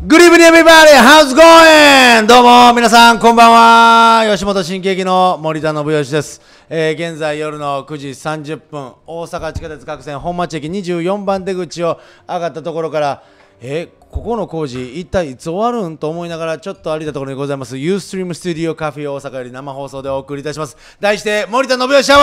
Good evening everybody! How's going? どうも皆さんこんばんは吉本新喜劇の森田信義です、えー、現在夜の9時30分大阪地下鉄各線本町駅24番出口を上がったところからえー、ここの工事一体いつ終わるんと思いながらちょっとありたところにございます Ustream Studio Cafe 大阪より生放送でお送りいたします題して森田信義シャワー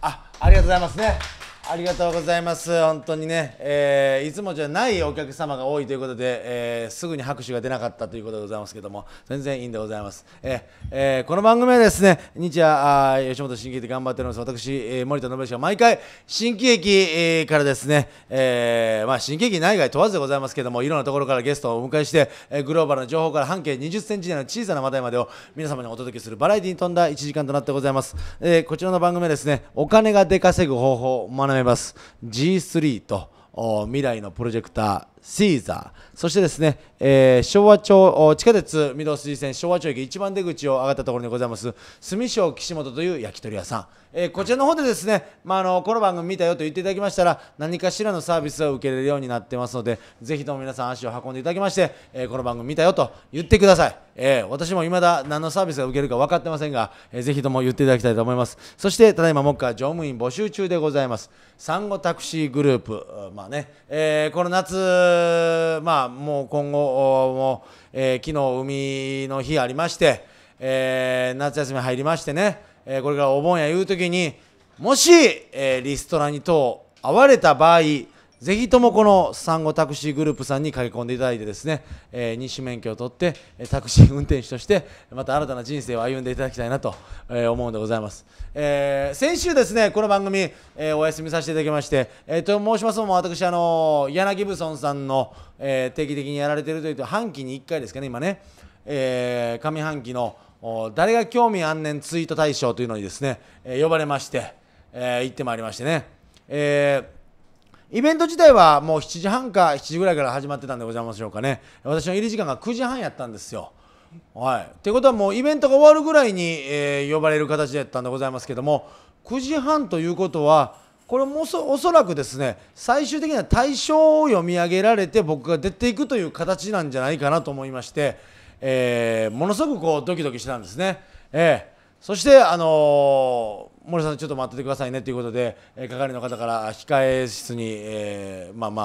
あありがとうございますねありがとうございます。本当にね、えー、いつもじゃないお客様が多いということで、えー、すぐに拍手が出なかったということでございますけども、全然いいんでございます。えー、えー、この番組はですね、日夜吉本新喜劇頑張っております。私、えー、森田信之が毎回新喜劇、からですね、えー、まあ新喜劇内外問わずでございますけども、いろんなところからゲストをお迎えして、えー、グローバルな情報から半径20センチ内の小さな話題までを皆様にお届けするバラエティに富んだ1時間となってございます。えー、こちらの番組はですね、お金が出稼ぐ方法を学ます G3 と未来のプロジェクターシーザー、そしてですね、えー、昭和町地下鉄御堂筋線昭和町駅一番出口を上がったところにございます住所岸本という焼き鳥屋さん、えー、こちらの方でですね、まあ、あのこの番組見たよと言っていただきましたら何かしらのサービスを受けれるようになってますのでぜひとも皆さん足を運んでいただきまして、えー、この番組見たよと言ってください、え私も未だ何のサービスが受けるか分かってませんが、えー、ぜひとも言っていただきたいと思いますそしてただいま目下乗務員募集中でございます産後タクシーグループまあね、えこの夏まあ、もう今後もえー、昨日海の日ありまして、えー、夏休み入りましてね、えー、これからお盆やいう時にもし、えー、リストラに等会われた場合ぜひともこの産後タクシーグループさんに駆け込んでいただいてですね、えー、二種免許を取ってタクシー運転手としてまた新たな人生を歩んでいただきたいなと、え思うんでございます、えー、先週ですねこの番組、えー、お休みさせていただきまして、えー、と申しますのも私あの柳ブ村さんの、えー、定期的にやられているというと半期に1回ですかね今ね、えー、上半期の誰が興味あんねんツイート大賞というのにですね、え呼ばれまして、えー、行ってまいりましてね、えーイベント自体はもう7時半か7時ぐらいから始まってたんでございましょうかね私の入り時間が9時半やったんですよはい、ということはもうイベントが終わるぐらいに、えー、呼ばれる形だったんでございますけども9時半ということはこれもそおそらくですね最終的には対象を読み上げられて僕が出ていくという形なんじゃないかなと思いまして、えー、ものすごくこうドキドキしてたんですね。えー、そして、あの森さんちょっと待っててくださいねということで、えー、係の方から控え室に、えー、まあま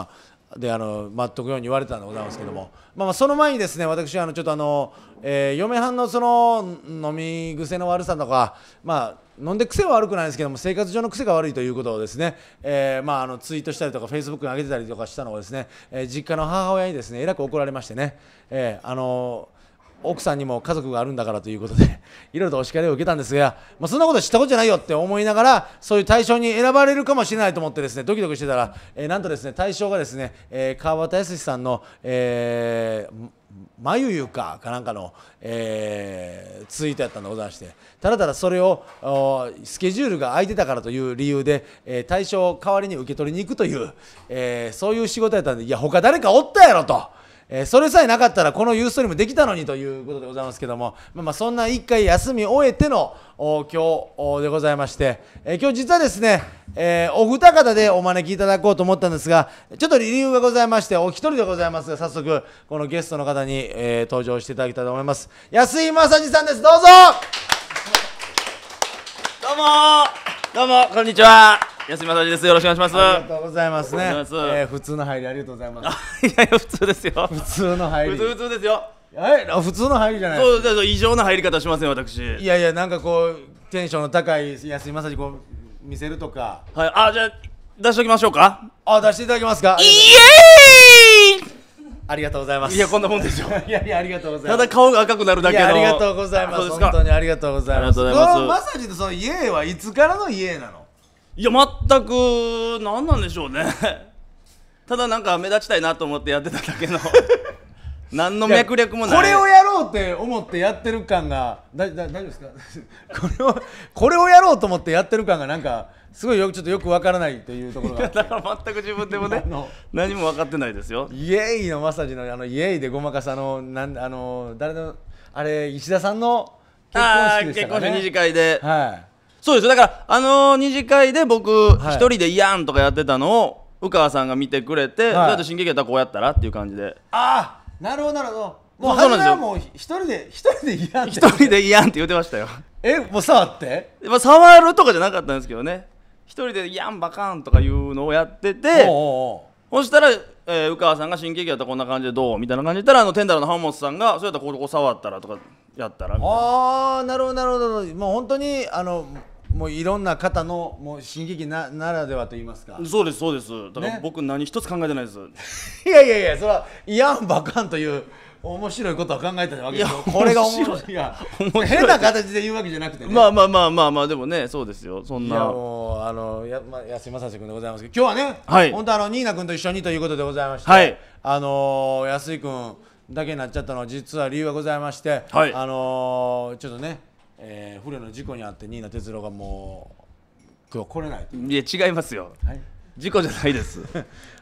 あであの待っとくように言われたんでございますけども、まあ、まあその前にですね私あのちょっとあの、えー、嫁はんのその飲み癖の悪さとかまあ飲んで癖は悪くないですけども生活上の癖が悪いということをですね、えー、まあ、あのツイートしたりとかフェイスブックに上げてたりとかしたのをですね、えー、実家の母親にですねえらく怒られましてね、えー、あの奥さんにも家族があるんだからということで いろいろとお叱りを受けたんですが、まあ、そんなこと知ったことじゃないよって思いながら、そういう対象に選ばれるかもしれないと思ってですね、ドキドキしてたら、えー、なんとですね、対象がですね、えー、川端康さんの、えー、まゆゆかかなんかの、えー、ツイートやったんでございましてただただそれをスケジュールが空いてたからという理由で、えー、対象を代わりに受け取りに行くという、えー、そういう仕事やったんでいや他誰かおったやろと。えー、それさえなかったらこのユーストリームできたのにということでございますけども、まあ、まあそんな1回休み終えての今日でございまして、えー、今日実はですね、えー、お二方でお招きいただこうと思ったんですがちょっと理由がございましてお一人でございますが早速このゲストの方に、え登場していただきたいと思います安井正治さんですどうぞどうもどうもこんにちは安村です。よろしくお願いします。ありがとうございますね。えー、普通の入りありがとうございます。いやいや普通ですよ。普通の入り。普通普通ですよ。え普通の入りじゃないそうそう異常な入り方しますよ私いやいやなんかこうテンションの高い安井正にこう見せるとかはいあじゃあ出しておきましょうかあ出していただけますかイエーイありがとうございますいやこんなもんでしょう。いやいやありがとうございますただ顔が赤くなるだけありがとうございます本当にありがとうございますまさじとその家はいつからの家なのいや全く何なんでしょうね ただなんか目立ちたいなと思ってやってただけの 何の脈略もないこれをやろうって思ってやってる感がだだ大丈夫ですか これをこれをやろうと思ってやってる感がなんかすごいよちょっとよくわからないというところがだから全く自分でもね何も分かってないですよイエイのマッサージのあのイエイでごまかすあのなんあの誰のあれ石田さんの結婚式でしたかね結婚式二次会ではいそうですだからあの二次会で僕一、人で「いやん」とかやってたのを宇川さんが見てくれて、はい、だと進劇やったらこうやったらっていう感じでああなるほどなるほどもう初めはもう一人で一人でいやんって一人でいやんって言ってましたよ えもう触って、っぱ触るとかじゃなかったんですけどね一人で「やんバカン」とかいうのをやっててそしたら、えー、宇川さんが新喜劇やったらこんな感じでどうみたいな感じで言ったらあのテンダーの浜本さんがそうやったらここ触ったらとかやったらみたいなああなるほどなるほどもう本当にあのもういろんな方のもう新劇なならではと言いますかそうですそうですだから僕何一つ考えてないです、いやいやいやそれはイアンバカンという面白いことは考えてたわけですよいやこれが面白いいや面白い変な形で言うわけじゃなくてね、まあまあまあまあまあでもねそうですよそんいやなもうあのや、まあ、安井正史君でございますけど今日はね、はい本当あのニーナ君と一緒にということでございまして、はいあの安井君だけになっちゃったのは実は理由がございまして、はいあのーちょっとねえー、不慮の事故にあって新名哲郎がもう今日来れないいや違いますよ、はい、事故じゃないです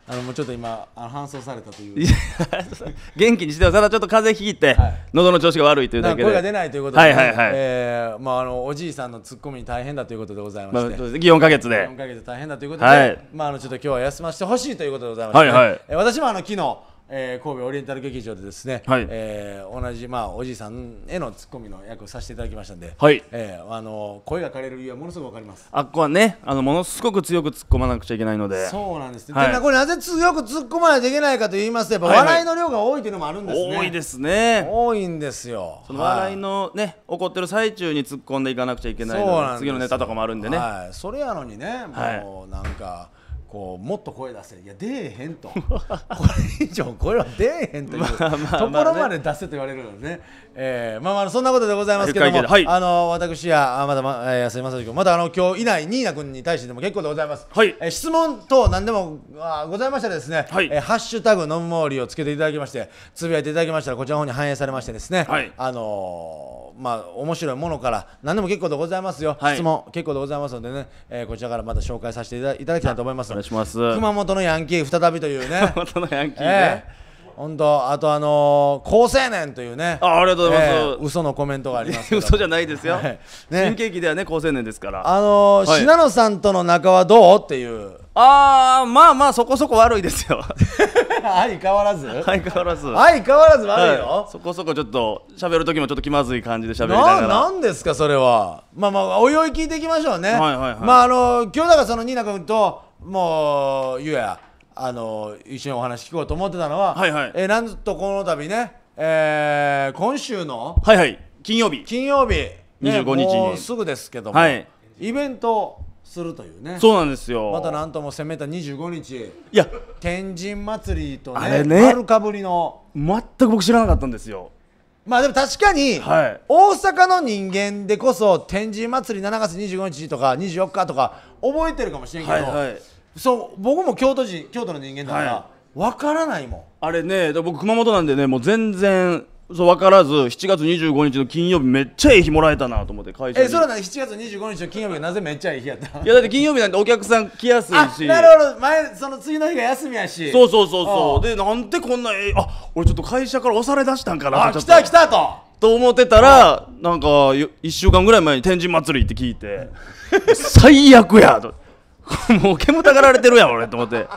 あのもうちょっと今あの搬送されたという 元気にしてただちょっと風邪ひいて、はい、喉の調子が悪いというだけで声が出ないということで、はいはいはい、えー、まああのおじいさんのツッコミに大変だということでございまして、まあ、4か月で4か月大変だということで、はい、まああのちょっと今日は休ませてほしいということでございまして、ね、はいはい、え私もあの昨日えー、神戸オリエンタル劇場でですね、はい、えー、同じ、まあ、おじいさんへのツッコミの役をさせていただきましたんで、はいえー、あの声が枯れる理由はものすごくわかりますあっこはねあのものすごく強く突っ込まなくちゃいけないのでそうなんですね、はい、でこれなぜ強く突っ込まないといけないかと言いますとやっぱ、笑いの量が多いというのもあるんですね、多いですね多いんですよその笑いのね、はい、怒ってる最中に突っ込んでいかなくちゃいけないので次のネタとかもあるんでね、はい、それやのにねもうなんか、こうもっと声出せいや出えへんと これ以上声は出えへんというまあまあまあ、ね、ところまで出せと言われるのでね、えー、まあまあそんなことでございますけども、はい、あの私やまだま、えー、安井正樹君まだあの今日以内新名君に対してでも結構でございます、はいえー、質問等何でもあございましたらですね、はい、えー、ハッシュタグのんもりをつけていただきましてつぶやいていただきましたらこちらの方に反映されましてですね、はい、あのーまあ、面白いものから何でも結構でございますよ、はい、質問結構でございますのでね、えー、こちらからまた紹介させていただいただきたいと思いますお願いします熊本のヤンキー再びというね 熊本のヤンキーね、えー本当あとあのー、高青年というねあありがとうございます、えー、嘘のコメントがあります 嘘じゃないですよ、はい、ね、新喜劇ではね高青年ですからあのーはい、信濃さんとの仲はどうっていうああまあまあそこそこ悪いですよ 相変わらず相変わらず相変わらず悪いよ、はい、そこそこちょっと喋る時もちょっと気まずい感じで喋りながらなんですかそれはまあまあおいおい聞いていきましょうね、はいはいはい、まああのだからそのニーナ君ともうゆうやあの一緒にお話聞こうと思ってたのは、はいはい、えー、なんとこの度ね、えー、今週のはいはい金曜日金曜日、ね、25日にすぐですけども、はい、イベントするというねそうなんですよまたなんとも攻めた25日いや天神祭りとねあれね丸かぶりの全く僕知らなかったんですよまあでも確かに、はい、大阪の人間でこそ天神祭り7月25日とか24日とか覚えてるかもしれんけど、はいはい、そう僕も京都人京都の人間だから、はい、分からないもんあれね僕熊本なんでねもう全然そう分からず7月25日の金曜日めっちゃいい日もらえたなと思って会社にえそうなの7月25日の金曜日がなぜめっちゃいい日やったいやだって金曜日なんてお客さん来やすいしなるほど前その次の日が休みやしそうそうそうそうでなんでこんなえあ俺ちょっと会社から押され出したんかなあ来た来たとと思ってたらなんか1週間ぐらい前に天神祭りって聞いて 最悪やともう煙たがられてるやん俺と思って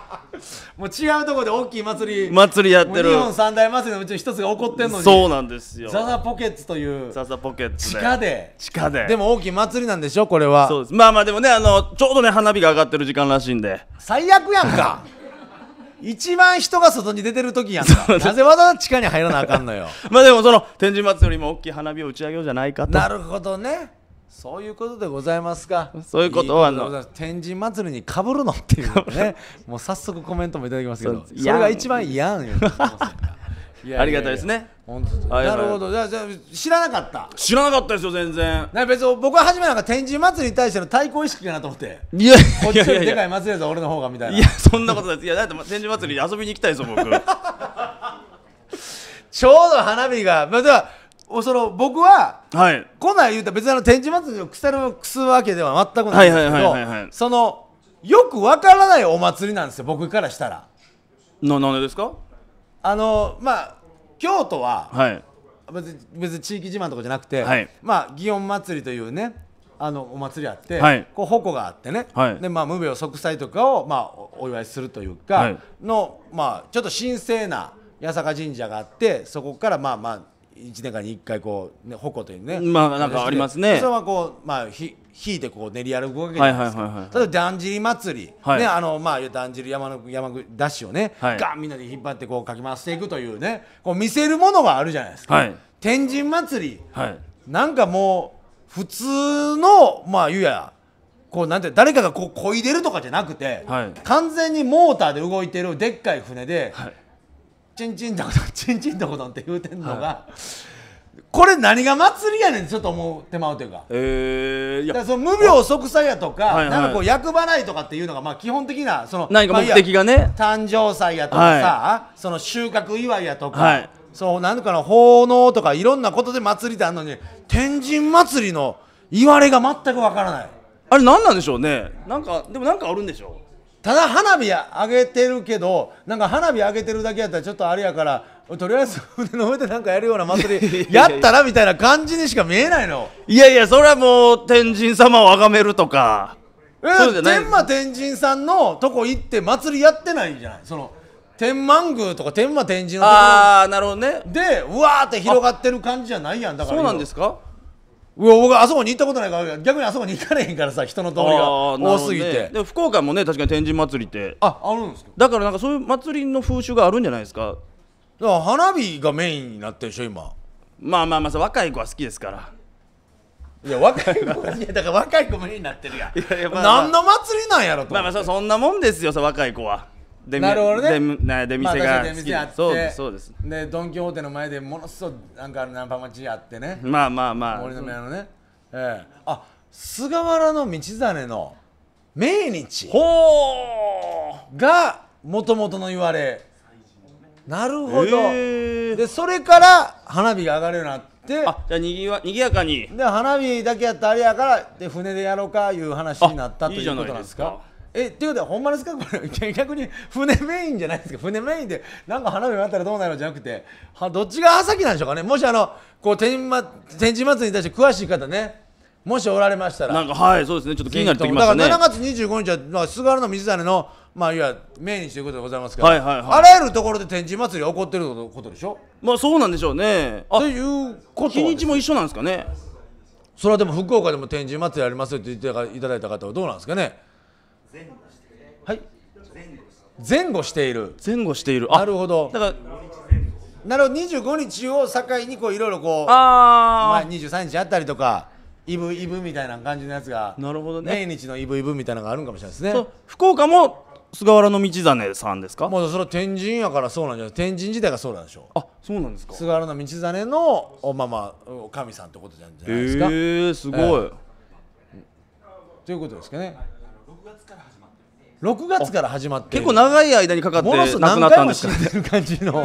もう違うところで大きい祭り祭りやってる日本三大祭りのうちの一つが起こってんのにそうなんですよザザポケッツというザザポケッツ地下で地下ででも大きい祭りなんでしょこれはそうですまあまあでもねあのちょうどね花火が上がってる時間らしいんで最悪やんか 一番人が外に出てる時やんかなぜわざわざ地下に入らなあかんのよ まあでもその天神祭よりも大きい花火を打ち上げようじゃないかとなるほどねそういうことでございますか。そういうことは、あの天神祭りにかぶるのっていうねもう早速コメントもいただきますけどそれが一番嫌んよ ありがたいですねなるほどじゃあ知らなかった知らなかったですよ全然な別に僕は初めなんか天神祭りに対しての対抗意識かなと思っていやこっちよりでかい祭りだぞ俺の方がみたいないやそんなことですいやだって天神祭り遊びに行きたいぞ、僕 ちょうど花火がまあではその僕は、はい、こんなん言うたら別にあの天神祭りの腐るをくすわけでは全くないんですけどそのよくわからないお祭りなんですよ僕からしたらななんでですかあのまあ京都は、はい、別に別に地域自慢とかじゃなくて、はい、まあ祇園祭りというねあのお祭りあって、はい、こう矛があってね、はい、でまあ、無病息災とかを、まあ、お祝いするというかの、はい、まあ、ちょっと神聖な八坂神社があってそこからまあまあ1年間に1回こう、ね、矛というねまあなんかありますねそれはこうまあひ引いてこう練り歩くわけじゃないですはいはいはいはい、だんじり祭り、はい、ねあのまあだんじり山の山出しをね、はい、ガンみんなで引っ張ってこうかき回していくというねこう見せるものがあるじゃないですか、はい、天神祭り、はい、なんかもう普通のまあ言うやこうなんて誰かがこう漕いでるとかじゃなくて、はい、完全にモーターで動いてるでっかい船で、はいチンチンタコと、チンチンタコ丼って言うてんのが、はい、これ何が祭りやねんってちょっと思ってまうというか,、えー、いやその無病息災やとか,、なんかこう厄払いとかっていうのがまあ基本的なその何か目的がね、誕生祭やとかさ、はい、その収穫祝いやとか、はい、そう何かの奉納とかいろんなことで祭りってあるのに天神祭りのいわれが全くわからないあれ何なんでしょうねなんかでもなんかあるんでしょうただ花火上げてるけどなんか花火上げてるだけやったらちょっとあれやからとりあえず 腕の上でなんかやるような祭りやったらみたいな感じにしか見えないのいやいやそれはもう天神様を崇めるとかえー、天満天神さんのとこ行って祭りやってないんじゃないその天満宮とか天満天神のとこああなるほどねでうわーって広がってる感じじゃないやんだからそうなんですか僕あそこに行ったことないから逆にあそこに行かれへんからさ人の通りが多すぎて、ね、で福岡もね確かに天神祭りってああるんですかだからなんかそういう祭りの風習があるんじゃないですかか花火がメインになってるでしょ今まあまあまあ若い子は好きですからいや若い子いや だから若い子もインになってるやんいやいや、まあまあ、何の祭りなんやろとまあまあそんなもんですよさ若い子は出なるほどね出店が好き、まあ、あそうですそうですでドン・キホーテの前でものすごいなんかナンパ待ちやってねまあまあまあ森の宮のね、ええあ菅原道真の命日がもともとの言われなるほど、えー、でそれから花火が上がるようになってあじゃあにぎわにぎやかにで花火だけやったらあれやからで船でやろうかいう話になったということなんですかえっていうことはほんまですかこれ 逆に船メインじゃないですか船メインでなんか花火があったらどうなるじゃなくてはどっちが朝日なんでしょうかねもしあのこう天,、ま、天神祭りに対して詳しい方ねもしおられましたらなんかはいそうですねちょっと気になってきましたねだから7月25日は、まあ、菅原道真のまあいメインということでございますから、はいはいはい、あらゆるところで天神祭り起こってることでしょまあそうなんでしょうねということ日にちも一緒なんですかねそれはでも福岡でも天神祭りありますって言っていただいた方はどうなんですかねはい前後している前後しているなるほどだからなるほど25日を境にこういろいろこうあ、まあ、23日あったりとかイブイブみたいな感じのやつがなるほどね命日のイブイブみたいなのがあるんかもしれないですね福岡も菅原道真さんですかもうそれ天神やからそうなんじゃない天神自体がそうなんでしょうあそうなんですか菅原道真のおままあ神さんってことじゃないですかえー、すごい、えー、ということですかね6月から始まって結構長い間にかかってなくなったんですか、ね、る感じの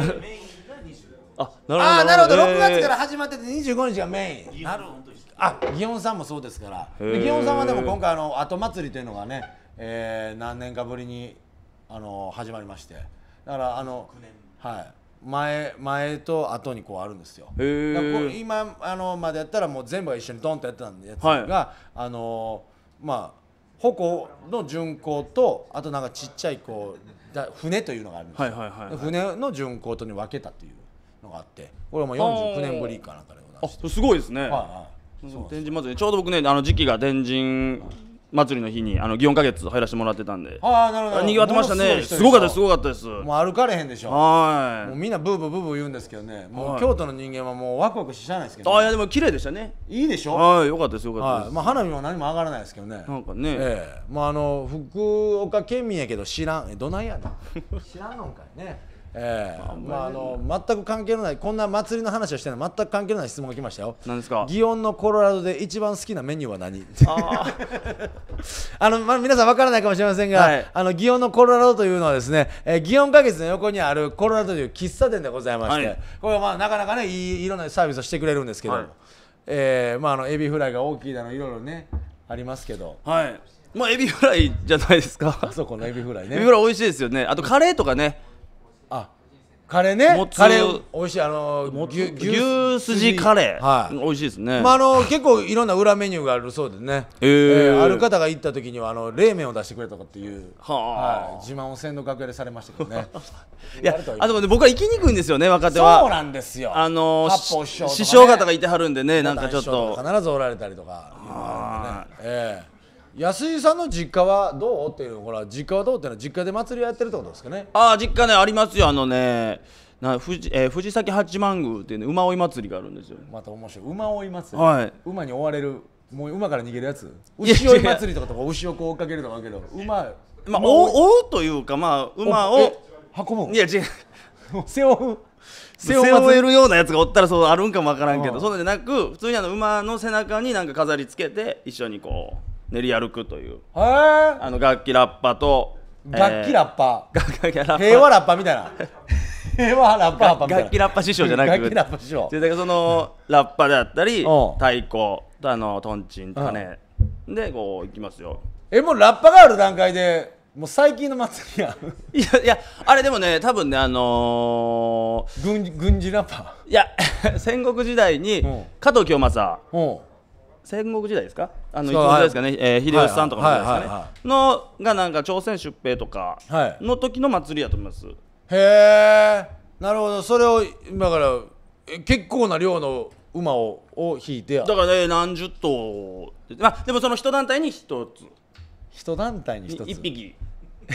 あなるほどな6月から始まってて25日がメインなるあ祇園さんもそうですから祇園さんはでも今回あの後祭りというのがね、えー、何年かぶりにあの始まりましてだからあのはい前前と後にこうあるんですよ今あのまでやったらもう全部が一緒にドンとやってたんでやつが、はい、あのまあ矛の巡航とあとなんかちっちゃいこうだ船というのがあるんですよ、はいはいはい、船の巡航とに分けたっていうのがあってこれはもう49年ぶりかなんかでございますあすごいですね、はいはい、ね、天神祭りちょうど僕ねあの時期が天神祭りの日にあの祇園花月入らせてもらってたんでああなるほどにぎわってましたねすごかったですすごかったですもう歩かれへんでしょはいもうみんなブーブーブーブー言うんですけどねもう京都の人間はもうワクワクしちゃないですけど、ね、あいやでも綺麗でしたねいいでしょはいよかったですよかったです、はい、まあ、花火も何も上がらないですけどねなんかねええまああの福岡県民やけど知らんえどないやねん知らんのんかいねえー、まああの全く関係のないこんな祭りの話をしてない全く関係のない質問が来ましたよ何ですか祇園のコロラドで一番好きなメニューは何 あの、まあ、皆さん分からないかもしれませんが、はい、あの祇園のコロラドというのはですね、えー、祇園花月の横にあるコロラドという喫茶店でございまして、はい、これはまあなかなかねいいいろんなサービスをしてくれるんですけどはい、えー、まあ、あのエビフライが大きいだのいろいろねありますけどはいまあエビフライじゃないですかあそこのエビフライねエビフライ美味しいですよねあとカレーとかね、あカレーねカレー美味しいあのも牛すじカレー、はい、美味しいですね、まあ、あの結構いろんな裏メニューがあるそうでね、えー、えー、ある方が行った時にはあの冷麺を出してくれたとかっていうは、はい、自慢を千の楽屋でされましたけどね いやあでも、ね、僕は行きにくいんですよね若手はそうなんですよあのーね、師匠方がいてはるんでねなんかちょっと必ずおられたりとか、ね、ええー安井さんの実家はどうっていうほら実家はどうっていうのは実家で祭りをやってるってことですかねああ実家ねありますよあのねな藤,、えー、藤崎八幡宮っていうね馬追い祭りがあるんですよまた面白い馬追い祭り、はい、馬に追われるもう馬から逃げるやつ牛追い祭りとかとか牛をこう追っかけるとかあるけど馬まあ追うというかまあ馬を運ぶいや違う背負う背負えるようなやつがおったらそうあるんかも分からんけど、そうじゃなく普通にあの馬の背中になんか飾りつけて一緒にこう練り歩くというあの楽器ラッパと楽器ラッパー、ラッパ平和ラッパみたいな 平和ラッパパみたいな楽器ラッパ師匠じゃなく楽器ラッパ師匠でそのラッパであったり太鼓とあのトンチンとかねでこういきますよえもうラッパがある段階でもう最近の祭りやんいやいやあれでもね多分ねあの軍事軍事ラッパいや 戦国時代に加藤清正戦国時代ですかあのいつですかね、えー、秀吉さんとかのですかねのがなんか朝鮮出兵とかの時の祭りやと思います、はい、へえなるほどそれを今から結構な量の馬をを引いてだからね何十頭まあでもその一団体に一つ一団体に一つ一匹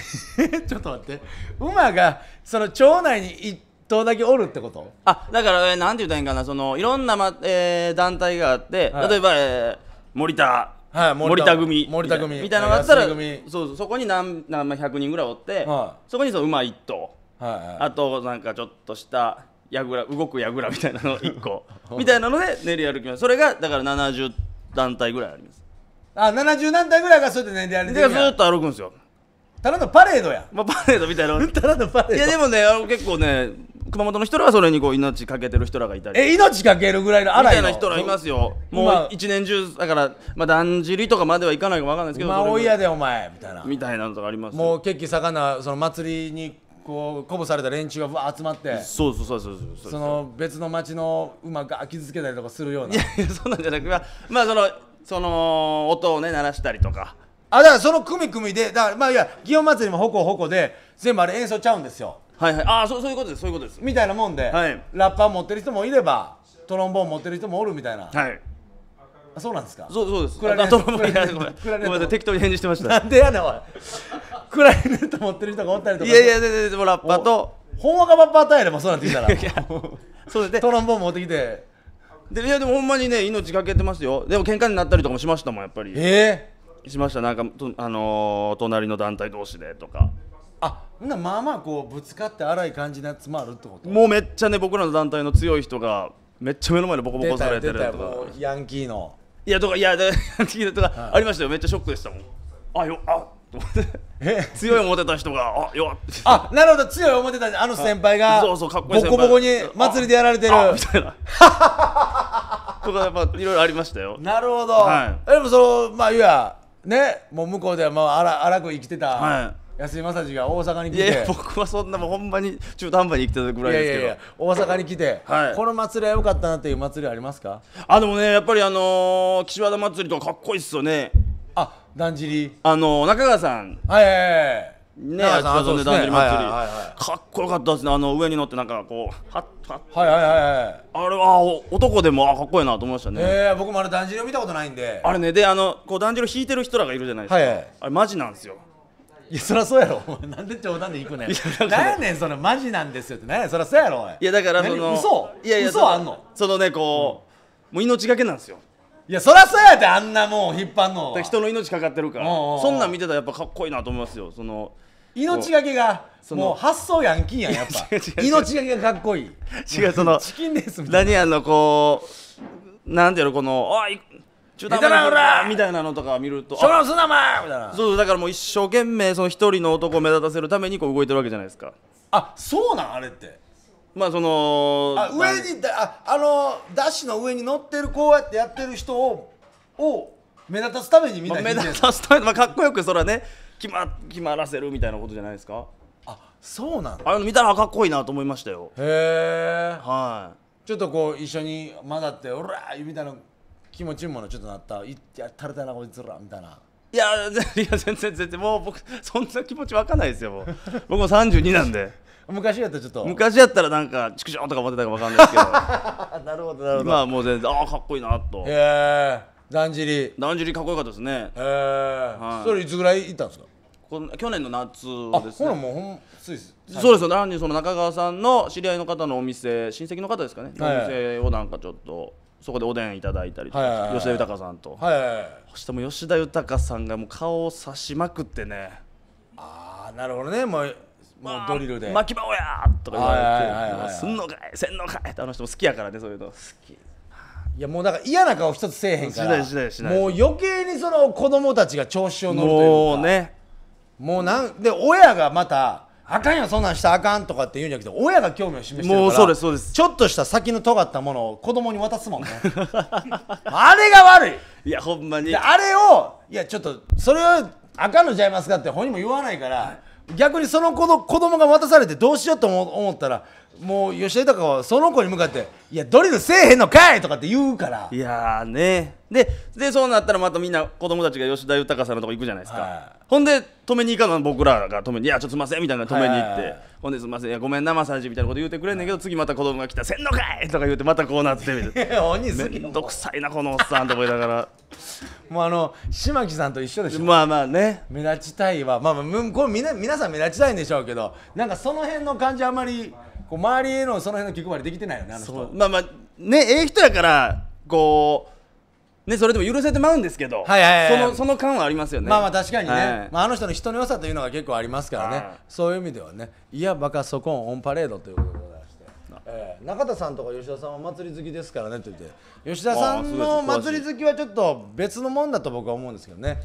ちょっと待って馬がその町内に一頭だけおるってことあだから、えー、なんて言ったらいいんかなそのいろんな、まえー、団体があって、はい、例えば、えー森田はい、森田組森田組みたいなのがあったらそうそうそこに何何100人ぐらいおって、はい、そこにそう馬1頭、はいはい、あとなんかちょっとした櫓動く櫓みたいなの1 個みたいなので練り歩きますそれがだから70団体ぐらいありますあ70団体ぐらいがそれで練り歩きでずっと歩くんですよただのパレードや、まあ、パレードみたいな ただのパレードいやでもね結構ね熊本の人らはそれにこう命かけてる人らがいたりえ命かけるぐらいの荒いみたいな人らいますよもう一年中だからまあだんじりとかまではいかないかわかんないですけどまあおいやでお前みたいなみたいなのとかありますもう結構魚その祭りにこう鼓舞された連中がわ集まってそうそうそうそうそうその別の町の馬が傷つけたりとかするようないやいやそんなんじゃなくてまあそのその音をね鳴らしたりとかあだからその組組でだからまあいや祇園祭りもほこほこで全部あれ演奏ちゃうんですよはいはいああそうそういうことですそういうことですみたいなもんで、はい、ラッパー持ってる人もいればトロンボーン持ってる人もおるみたいなはいあそうなんですかそうそうですクラリネット ごめんなさい適当に返事してましたなんでやねんおいクラリネット持ってる人がおったりとかいやいやでもラッパーとほんわかバッパータイレもそうなって言ったらそうですねトロンボーン持ってきてでいやでもほんまにね命かけてますよでも喧嘩になったりとかもしましたもんやっぱりええー、しましたなんかとあのー、隣の団体同士でとかあなまあまあこうぶつかって荒い感じのやつもあるってこともうめっちゃね僕らの団体の強い人がめっちゃ目の前でボコボコされてるとかヤンキーのいやとかいやヤンキーとか ありましたよめっちゃショックでしたもんあよあと思って強い思ってた人があよあなるほど強い思ってたあの先輩がそうそうかっこいいボコボコに祭りでやられてるみたいな とかやっぱいろいろありましたよなるほど、はい、でもそのまあいやねもう向こうではまあ荒く生きてた、はい安井正治が大阪に来ていや僕はそんなもうほんまに中途半端に来てたぐらいですけどいやいや大阪に来て、はい、この祭りは良かったなっていう祭りありますかあでもねやっぱりあのー、岸和田祭りとかかっこいいっすよねあだんじりあのー、中川さんはいはいはいね、あそこでだんじり祭り、かっこよかったですね、あの上に乗って、なんかこう、はっはっ、はいはいはい、あれはお男でもあかっこいいなと思いましたね、えー、僕もあれ、だんじりを見たことないんで、あれね、で、あのこうだんじりを引いてる人らがいるじゃないですか、はいはい、あれ、マジなんですよ。いやそりゃそうやろお前 なんで冗談で行くねん何やねんそのマジなんですよって何やそりゃそうやろおいいやだからその嘘いやいや嘘あんのそのねこう、もう命がけなんですよいやそりゃそうやてあんなもう引っ張んの人の命かかってるからそんなん見てたらやっぱかっこいいなと思いますよその命がけがもう発想ヤンキーやんやっぱ 命がけがかっこいい違うそのチキンレースみたいな何あのこうなんていうのこの「おい中途半端なみたいなのとか見ると「そのみたいなそうだからもう一生懸命その一人の男を目立たせるためにこう動いてるわけじゃないですかあそうなんあれってまあそのあ上にああのダッシュの上に乗ってるこうやってやってる人をを目立たすためにみんな、まあ、目立たすために、まあ、かっこよくそれはね決ま決まらせるみたいなことじゃないですかあそうなんあれ見たらかっこいいなと思いましたよへえはいちょっとこう一緒に混ざって「おら!」みたいな気持ちいいものちょっとなったいや食べたなこいつらみたいないやいや全然全然もう僕そんな気持ちわかんないですよもう僕も32なんで 昔やったらちょっと昔やったらなんかチクとか思ってたかわかんないですけど なるほどなるほど今はもう全然ああかっこいいなとへえだんじりだんじりかっこよかったですねへえ、はい、それいつぐらい行ったんですかこの去年の夏ですねほらもうほんついそうですよ何その中川さんの知り合いの方のお店親戚の方ですかね、はい、お店をなんかちょっとそこでおでんいただいたりとか、はいはいはい、吉田豊さんと、はいはいはい、そしてもう吉田豊さんがもう顔をさしまくってねああなるほどねもうもうドリルで「巻き場をや!」とか言われて、すんのかいせんのかい」ってあの人も好きやからねそういうの好きいやもうだから嫌な顔一つせえへんからもう余計にその子供たちが調子を乗るというかもうねもうなんで親がまたあかんよそんなんしたらあかんとかって言うんじゃなくて親が興味を示してるからもうそうですそうですちょっとした先の尖ったものを子供に渡すもんねあれが悪いいやほんまにあれをいやちょっとそれはあかんのちゃいますかって本人も言わないから、逆にその子ど子供が渡されてどうしようと思ったらもう吉田豊はその子に向かって「いやドリルせえへんのかい!」とかって言うからいやーねででそうなったらまたみんな子供たちが吉田豊さんのとこ行くじゃないですか、はい、ほんで止めに行かない僕らが止めに「いやちょっとすいません」みたいな止めに行って、はい、ほんですいませんいやごめんなマッサージ」みたいなこと言うてくれんねんけど、はい、次また子供が来たせんのかい!」とか言うてまたこうなってみてめんどくさいなこのおっさんと思いながらもうあの島木さんと一緒でしょまあまあね目立ちたいはまあまあこれみな皆さん目立ちたいんでしょうけどなんかその辺の感じあんまり、こう周りへのその辺の気配りできてないよねあの人まあまあねええ人やからこうねそれでも許せてまうんですけど、はいはいはいはいそのその感はありますよねまあまあ確かにね、はいまあ、あの人の人の良さというのが結構ありますからね、そういう意味ではねいやバカそこオンパレードということでございまして、えー中田さんとか吉田さんは祭り好きですからねと言って吉田さんの祭り好きはちょっと別のもんだと僕は思うんですけどね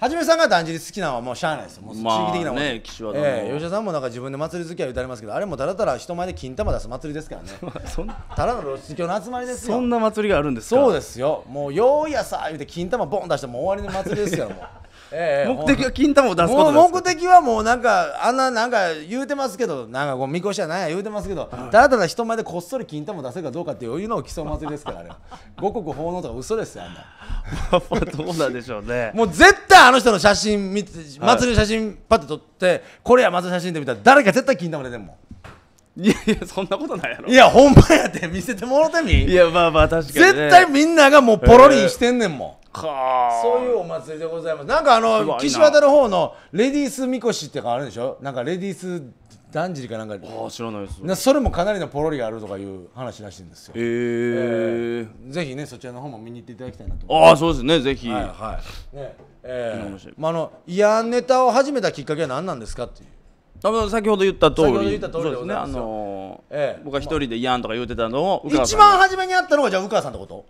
はじめさんがだんじり好きなのはもうしゃあないですもう地域的なもの、まあね、和えー、吉田さんもなんか自分で祭り好きは言うてありますけどあれもただただ人前で金玉出す 祭りですからねただの露出狂の集まりですよそんな祭りがあるんですそうですよもう「ようやさ」言うて金玉ボン出してもう終わりの祭りですよもうええ、目的は金玉を出すこと目的はもうなんかあんななんか言うてますけどなんかこうみこしはなんや言うてますけど、はい、ただただ人前でこっそり金玉を出せるかどうかっていうのを競う祭りですからあれ 五穀奉納とか嘘ですよあんな どうなんでしょうねもう絶対あの人の写真見て祭りの写真パッと撮って、はい、これや祭り写真で見たら誰か絶対金玉出てんもんいやいやそんなことないやろいやほんまやって見せてもろてみいやまあまあ確かに、ね、絶対みんながもうポロリンしてんねんもん、えーそういうお祭りでございますなんかあの岸和田の方のレディースみこしってかあるでしょなんかレディースだんじりかなんかあ知らないですなそれもかなりのポロリがあるとかいう話らしいんですよへえーえー、ぜひねそちらの方も見に行っていただきたいなとああそうですねぜひはい、はいねえー、まあ、あの嫌ネタを始めたきっかけは何なんですかっていう先ほど言った通り、言った通りですねあのーええ、僕は一人で「やん」とか言うてたのを一番初めにあったのがじゃあうかさんってこと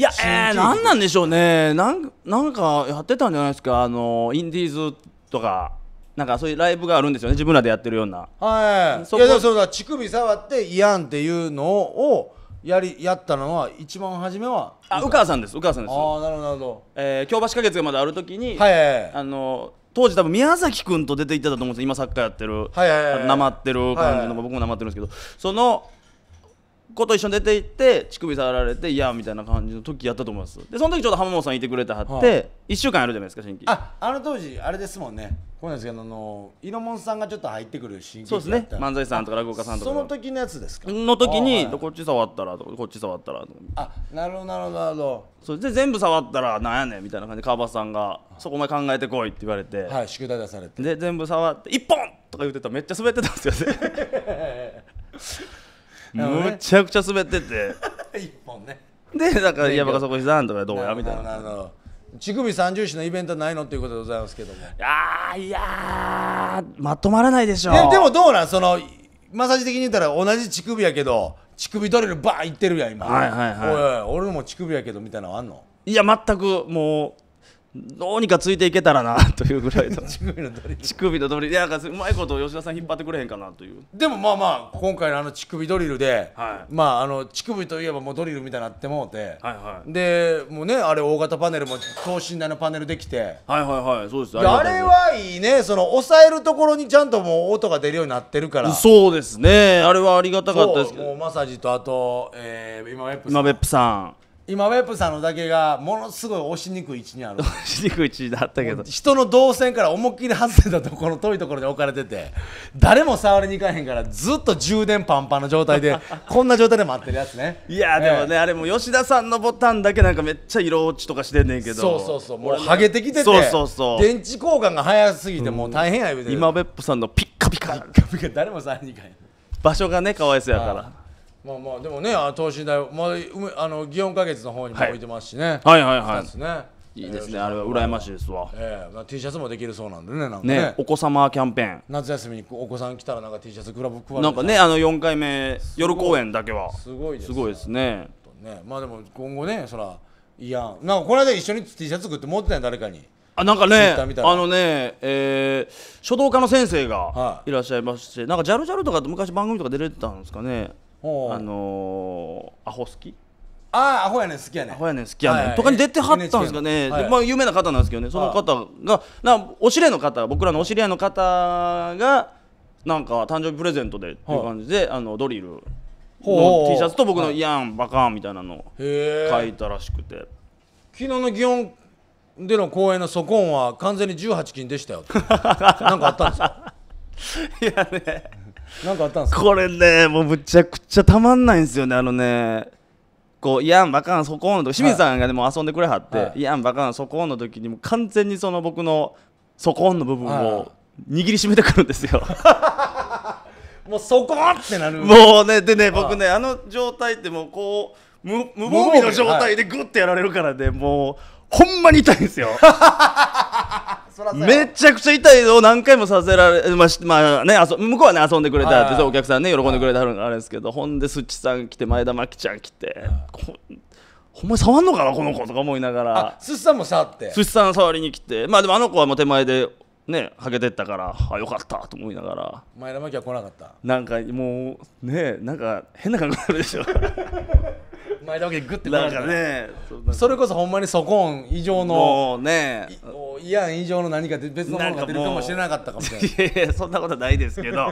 いや、えー、なんなんでしょうねなんなんかやってたんじゃないですかあのインディーズとかなんかそういうライブがあるんですよね自分らでやってるようなはいそいやそうだ乳首触っていやんっていうのをやりやったのは一番初めはあうかさんですうかさんですああなるほどなえー、京橋花月がまだある時に、はいはいはい、あの当時多分宮崎君と出ていってたと思うんですよ今サッカーやってる、はいはいはいはい、なまってる感じの、はいはい、僕もなまってるんですけどその子と一緒に出て行って乳首触られて嫌みたいな感じの時やったと思いますでその時ちょうど浜本さんいてくれてはって、はあ、1週間やるじゃないですか新規ああの当時あれですもんねこうなんですけどあの色もんさんがちょっと入ってくる新規そうですね漫才さんとか落語家さんとかその時のやつですかの時に、こっち触ったらとこっち触ったらとあなるほどなるほどなるほどそれで全部触ったらなんやねんみたいな感じで川端さんが「そこまで考えてこい」って言われてはい宿題出されてで全部触って「一本!」とか言ってたらめっちゃ滑ってたんですよね むちゃくちゃ滑ってて 一本ねでだから山笠小石さんとかどうやみたいななる乳首三重視のイベントないのっていうことでございますけどもいや、いやまとまらないでしょででもどうなんそのマッサージ的に言ったら同じ乳首やけど乳首ドリルバーンいってるやん今、はいはいはい、いおい俺も乳首やけどみたいなのあんのいや全くもうどうにかついていけたらなというぐらいの 乳首のドリル乳首のドリルいやうまいこと吉田さん引っ張ってくれへんかなというでもまあまあ今回のあの乳首ドリルで、はい、まああの乳首といえばもうドリルみたいになってもうて、はいはい、でもうねあれ大型パネルも等身大のパネルできてはいはいはいそうですあれはいいねその抑えるところにちゃんともう音が出るようになってるからそうですねあれはありがたかったですけどもうマサジとあと、えー、今別プさん今別府さん今ウェブさんのだけがものすごい押しにくい位置にある押しにくい位置だったけど人の動線から思いっきり外れたところ遠いところに置かれてて誰も触りに行かへんからずっと充電パンパンの状態で こんな状態で待ってるやつねいやでもね、えー、あれも吉田さんのボタンだけなんかめっちゃ色落ちとかしてんねんけどそうそうそうもうハゲてきててそうそうそう電池交換が早すぎてもう大変や言うて、うん、今さんのピッカピカピカピカ誰も触りに行かへん場所がねかわいそうやからまあまあでもねあ等身大まああの祇園花月の方にも置いてますしね、はい、はいはいはいねいいですね、あれは羨ましいですわ。ええー、まあ、T シャツもできるそうなんでね、なんかね、ねお子様キャンペーン。夏休みにお子さん来たら、なんか T シャツクラブ配る。なんかね、あの四回目、夜公演だけは。すごいです、ね。すごいですね。ね、まあ、でも、今後ね、そら、いや、なんか、この間一緒に T シャツ作って持ってない、誰かに。あなんかね、あのね、えー、書道家の先生がいらっしゃいまして、はい、なんかジャルジャルとか昔番組とか出れてたんですかね。あのー、アホ好きああアホやねん好きやねんアホやねん好きやねん、はい、とかに出てはったんですかね、はい、まあ、有名な方なんですけどねその方がなお知り合いの方僕らのお知り合いの方がなんか誕生日プレゼントでっていう感じで、あのドリルの T シャツと僕の「やんバカン」みたいなの書いたらしくて昨日の祇園での公演のソコンは完全に18金でしたよなんかあったんですか いやねなんかあったんですこれねもうむちゃくちゃたまんないんですよねあのねこう「いやんバカンそこの時清水さんがでも遊んでくれはって「はい、いやんバカンそこの時にも完全にその僕のそこの部分を握りしめてくるんですよもうそこってなるもうねでね僕ねあの状態ってもうこう無無防備の状態でグッてやられるからで、ね、もうほんまに痛いんですよ めちゃくちゃ痛いを何回もさせられまし、まあね、向こうはね遊んでくれたって、はい、お客さんね喜んでくれたのがあるんですけどほんでスッチさん来て前田真紀ちゃん来て。ほんまに触んのかなこの子とか思いながらあッチさんも触ってッチさん触りに来てまあでもあの子はもう手前でねはげてったからあよかったと思いながら前田真希は来なかったなんかもうねなんか変な感覚あるでしょ前田真紀グッてななんかねそれこそほんまにソコン以上のもうねイアン以上の何かで別のものが出るかもしれなかったかもしれない いやいやそんなことないですけど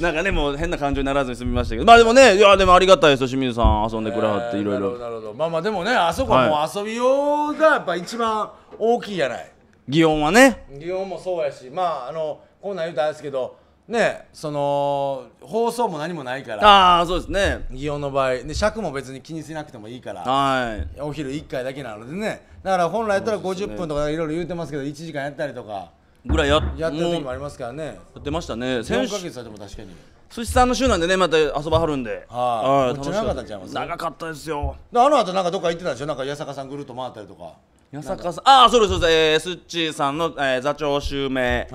なんかねもう変な感情にならずに済みましたけどまあでもねいやでもありがたいです清水さん遊んでくれはっていろいろまあまあでもねあそこはもう遊びようがやっぱ一番大きいじゃない祇園はね祇園もそうやしまああのこんなん言うたらですけどねその放送も何もないからああそうですね祇園の場合で尺も別に気にしなくてもいいから、はい、お昼1回だけなのでねだから本来やったら50分とかいろいろ言うてますけど1時間やったりとかぐらいややってる時もありますからねやってましたね先週4ヶ月だっも確かに寿司さんの週なんでねまた遊ばはるんではい、あ、しかったんちゃいます長かったですよであの後なんかどっか行ってたんでしょなんか八坂さんぐるっと回ったりとか八坂さんああそうですそうです、えー、スッチーさんの、えー、座長襲名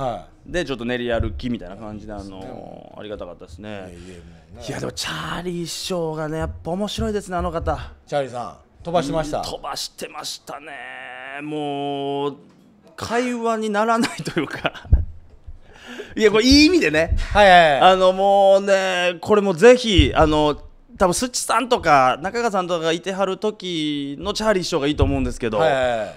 でちょっと練り歩きみたいな感じで、あのありがたかったですねいやでもチャーリー師匠がねやっぱ面白いですねあの方チャーリーさん飛ばしました飛ばしてましたねもう会話にならないというか いやこれいい意味でねはいはい、はい、あのもうねこれもぜひあの多分スチさんとか中川さんとかがいてはる時のチャーリー師匠がいいと思うんですけど、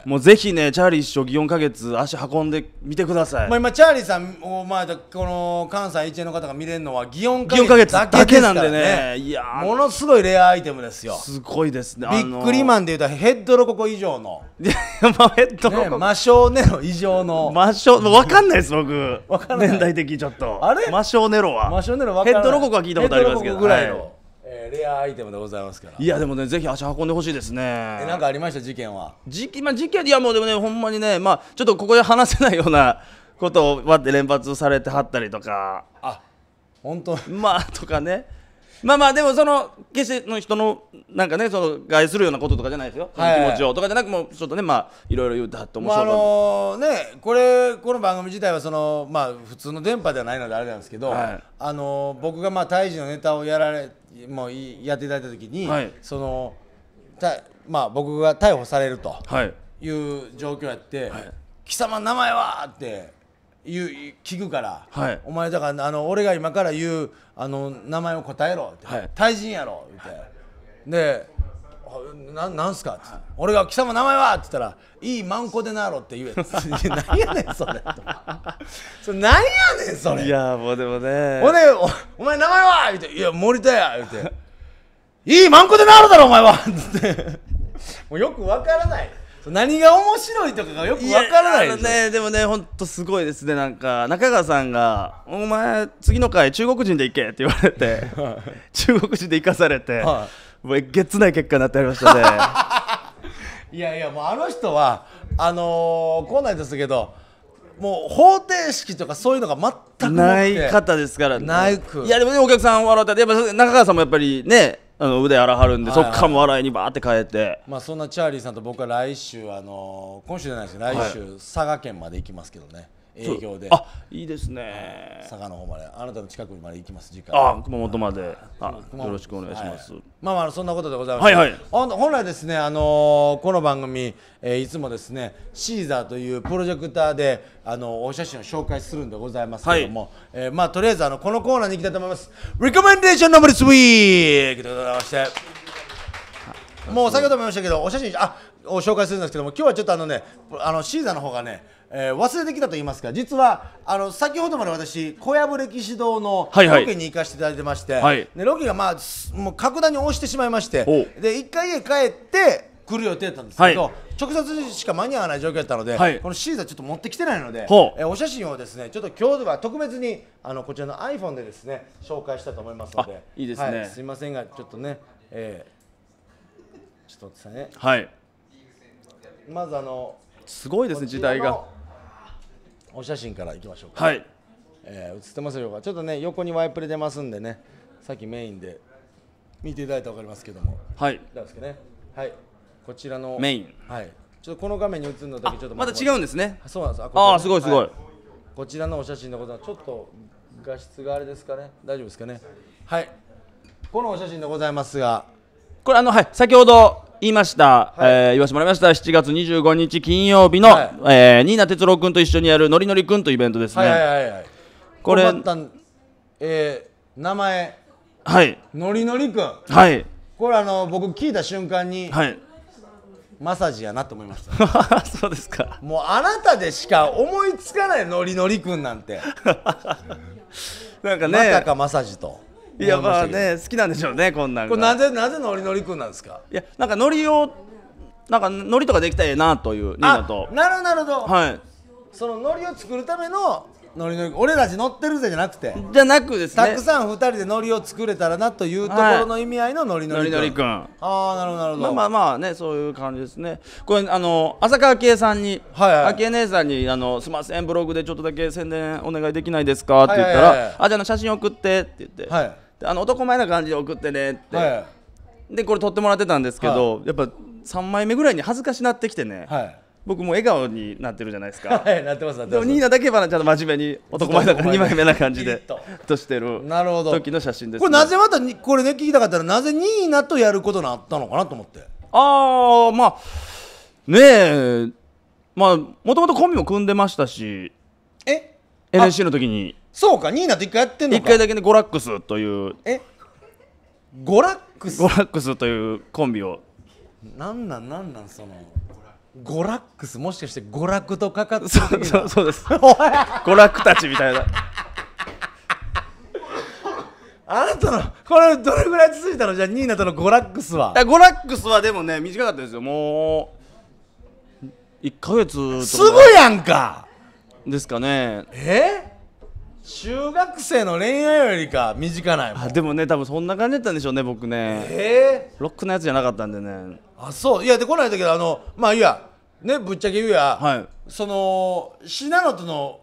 もうぜひねチャーリー師匠祇園か月足運んでみてください、まあ、今チャーリーさんを、まあ、この関西一円の方が見れるのは祇園 か月だけ、だけなんでねいやものすごいレアアイテムですよすごいですね、ビックリマンでいうとヘッドロココ以上の まあ、ヘッドロココ、ね、魔性ネロ以上の 魔性わかんないです僕年代的ちょっとあれ魔性ネロは魔性ネロヘッドロココは聞いたことありますけどぐらいの、はいえー、レアアイテムでございますからいやでもねぜひ足運んでほしいですねえなんかありました事件は事件まあ事件いやもうでもねほんまにねまあちょっとここで話せないような ことをわって連発されてはったりとかあ本当まあとかねまあまあでもその決しての人のなんかねその害するようなこととかじゃないですよ、はい、気持ちをとかじゃなくもうちょっとねまあいろいろ言うてはって面白い、まあ、あのねこれこの番組自体はそのまあ普通の電波ではないのであれなんですけど、はい、あの僕がまあ胎児のネタをやられもうやっていただいた時に、はい、そのたまあ僕が逮捕されるという状況やって、はい、貴様名前はって言う聞くから、はい、お前だからあの俺が今から言うあの名前を答えろって、対人やろって、でななんすか?」俺が「貴様名前は?」って言ったら「いいマンコでなろ」って言うやつ何やねんそれ」それ何やねんそれいやもうでもねほんでお「お前名前は?」言って「いや森田や」言って「いいマンコでなろだろお前は」ってもうよくわからない何が面白いとかがよくわからないでねでもねほんとすごいですねなんか中川さんが「お前次の回中国人で行け」って言われて中国人で行かされて、はいえげつない結果になってありましたね いやいやもうあの人はあのー、来ないですけどもう方程式とかそういうのが全くない方ですから、ね、ないくいやでもねお客さん笑ってやっぱ中川さんもやっぱりねあの腕荒はるんで、はいはい、そっからも笑いにバーって変えて、まあ、そんなチャーリーさんと僕は来週、あのー、今週じゃないですけど来週、はい、佐賀県まで行きますけどね営業であいいですね、佐賀の方まであなたの近くまで行きます時間あ熊本まであよろしくお願いします、はい、まあまあそんなことでございます、はいはい、本来ですねあのー、この番組、えー、いつもですねシーザーというプロジェクターであのー、お写真を紹介するんでございますけども、はい、えー、まあとりあえずあのこのコーナーに行きたいと思いますリコメンデーションナンバーズウィーとでございましてもう先ほども言いましたけど、お写真あを紹介するんですけども、今日はちょっとあのね、あのシーザーの方がね、えー、忘れてきたと言いますか実はあの先ほどまで私小藪歴史堂のロケに行かせていただいてまして、はいはい、でロケが、まあ、もう格段に押してしまいましてで一回家帰って来る予定だったんですけど、はい直接しか間に合わない状況だったので、はい、このシーザーちょっと持ってきてないので、えお写真をですねちょっと今日では特別にあのこちらの iPhone でですね紹介したいと思いますのでいいですね、はい、すいませんがちょっとね、えー、ちょっとですねはいまずあのすごいですね時代がお写真からいきましょうかはい、えー、ってますよ。ちょっとね横にワイプで出ますんでねさっきメインで見ていただいたら分かりますけどもはいどうですかねはいこちらのメインはいちょっとこの画面に映るのだけちょっとまた違うんですねそうなんですああ、すごいすごい、はい、こちらのお写真のことはちょっと画質があれですかね大丈夫ですかねはいこのお写真でございますがこれあのはい先ほど言いました、はい、えー、言わせてもらいました7月25日金曜日の、はい、えー、新名哲郎君と一緒にやるのりのり君というイベントですね、はいはいはい、これえー、名前はいのりのり君はいこれあの僕聞いた瞬間に、はい、マッサージやなと思いました そうですかもうあなたでしか思いつかないのりのり君なんて なんかねまさかマッサージといやまあね好きなんでしょうねこんなんこれなぜなぜノリノリくんなんですかいやなんかノリをなんかノリとかできたらええなというニーナとなるほどなるとはいそのノリを作るためのノリノリ俺たち乗ってるぜじゃなくてじゃなくですねたくさん2人でノリを作れたらなというところの意味合いのノリノリ君、はい、君ああなるほどなるまあまあまあねそういう感じですねこれあの浅川圭さんにはい、はい、昭恵姉さんにあの「すみませんブログでちょっとだけ宣伝お願いできないですか?」って言ったら「あじゃあ写真送って」って言って。はいあの男前な感じで送ってねって、はい、でこれ撮ってもらってたんですけど、はい、やっぱ3枚目ぐらいに恥ずかしなってきてね、はい、僕も笑顔になってるじゃないですか、はい、なってますでもニーナだけはちゃんと真面目に男前だから2枚目な感じでとしてる時の写真です、ね、これなぜまたこれね聞きたかったらなぜニーナとやることになったのかなと思ってああまあねえまあもともとコンビも組んでましたしえ NSC の時にそうかニーナと一回やってんの一回だけねゴラックスというえゴラックスゴラックスというコンビをなんなんなんなんそのゴラックスもしかして娯楽とかかってそうそうそうです おい娯楽たちみたいなあなたのこれどれぐらい続いたのじゃあニーナとのゴラックスはゴラックスはでもね短かったですよもう1か月とかすぐやんかですかねえ中学生の恋愛よりか短いもんあでもね多分そんな感じだったんでしょうね僕ねええー、ロックなやつじゃなかったんでねあそういやでこないだけどあのまあいいやねぶっちゃけ言うや、はい、その信濃との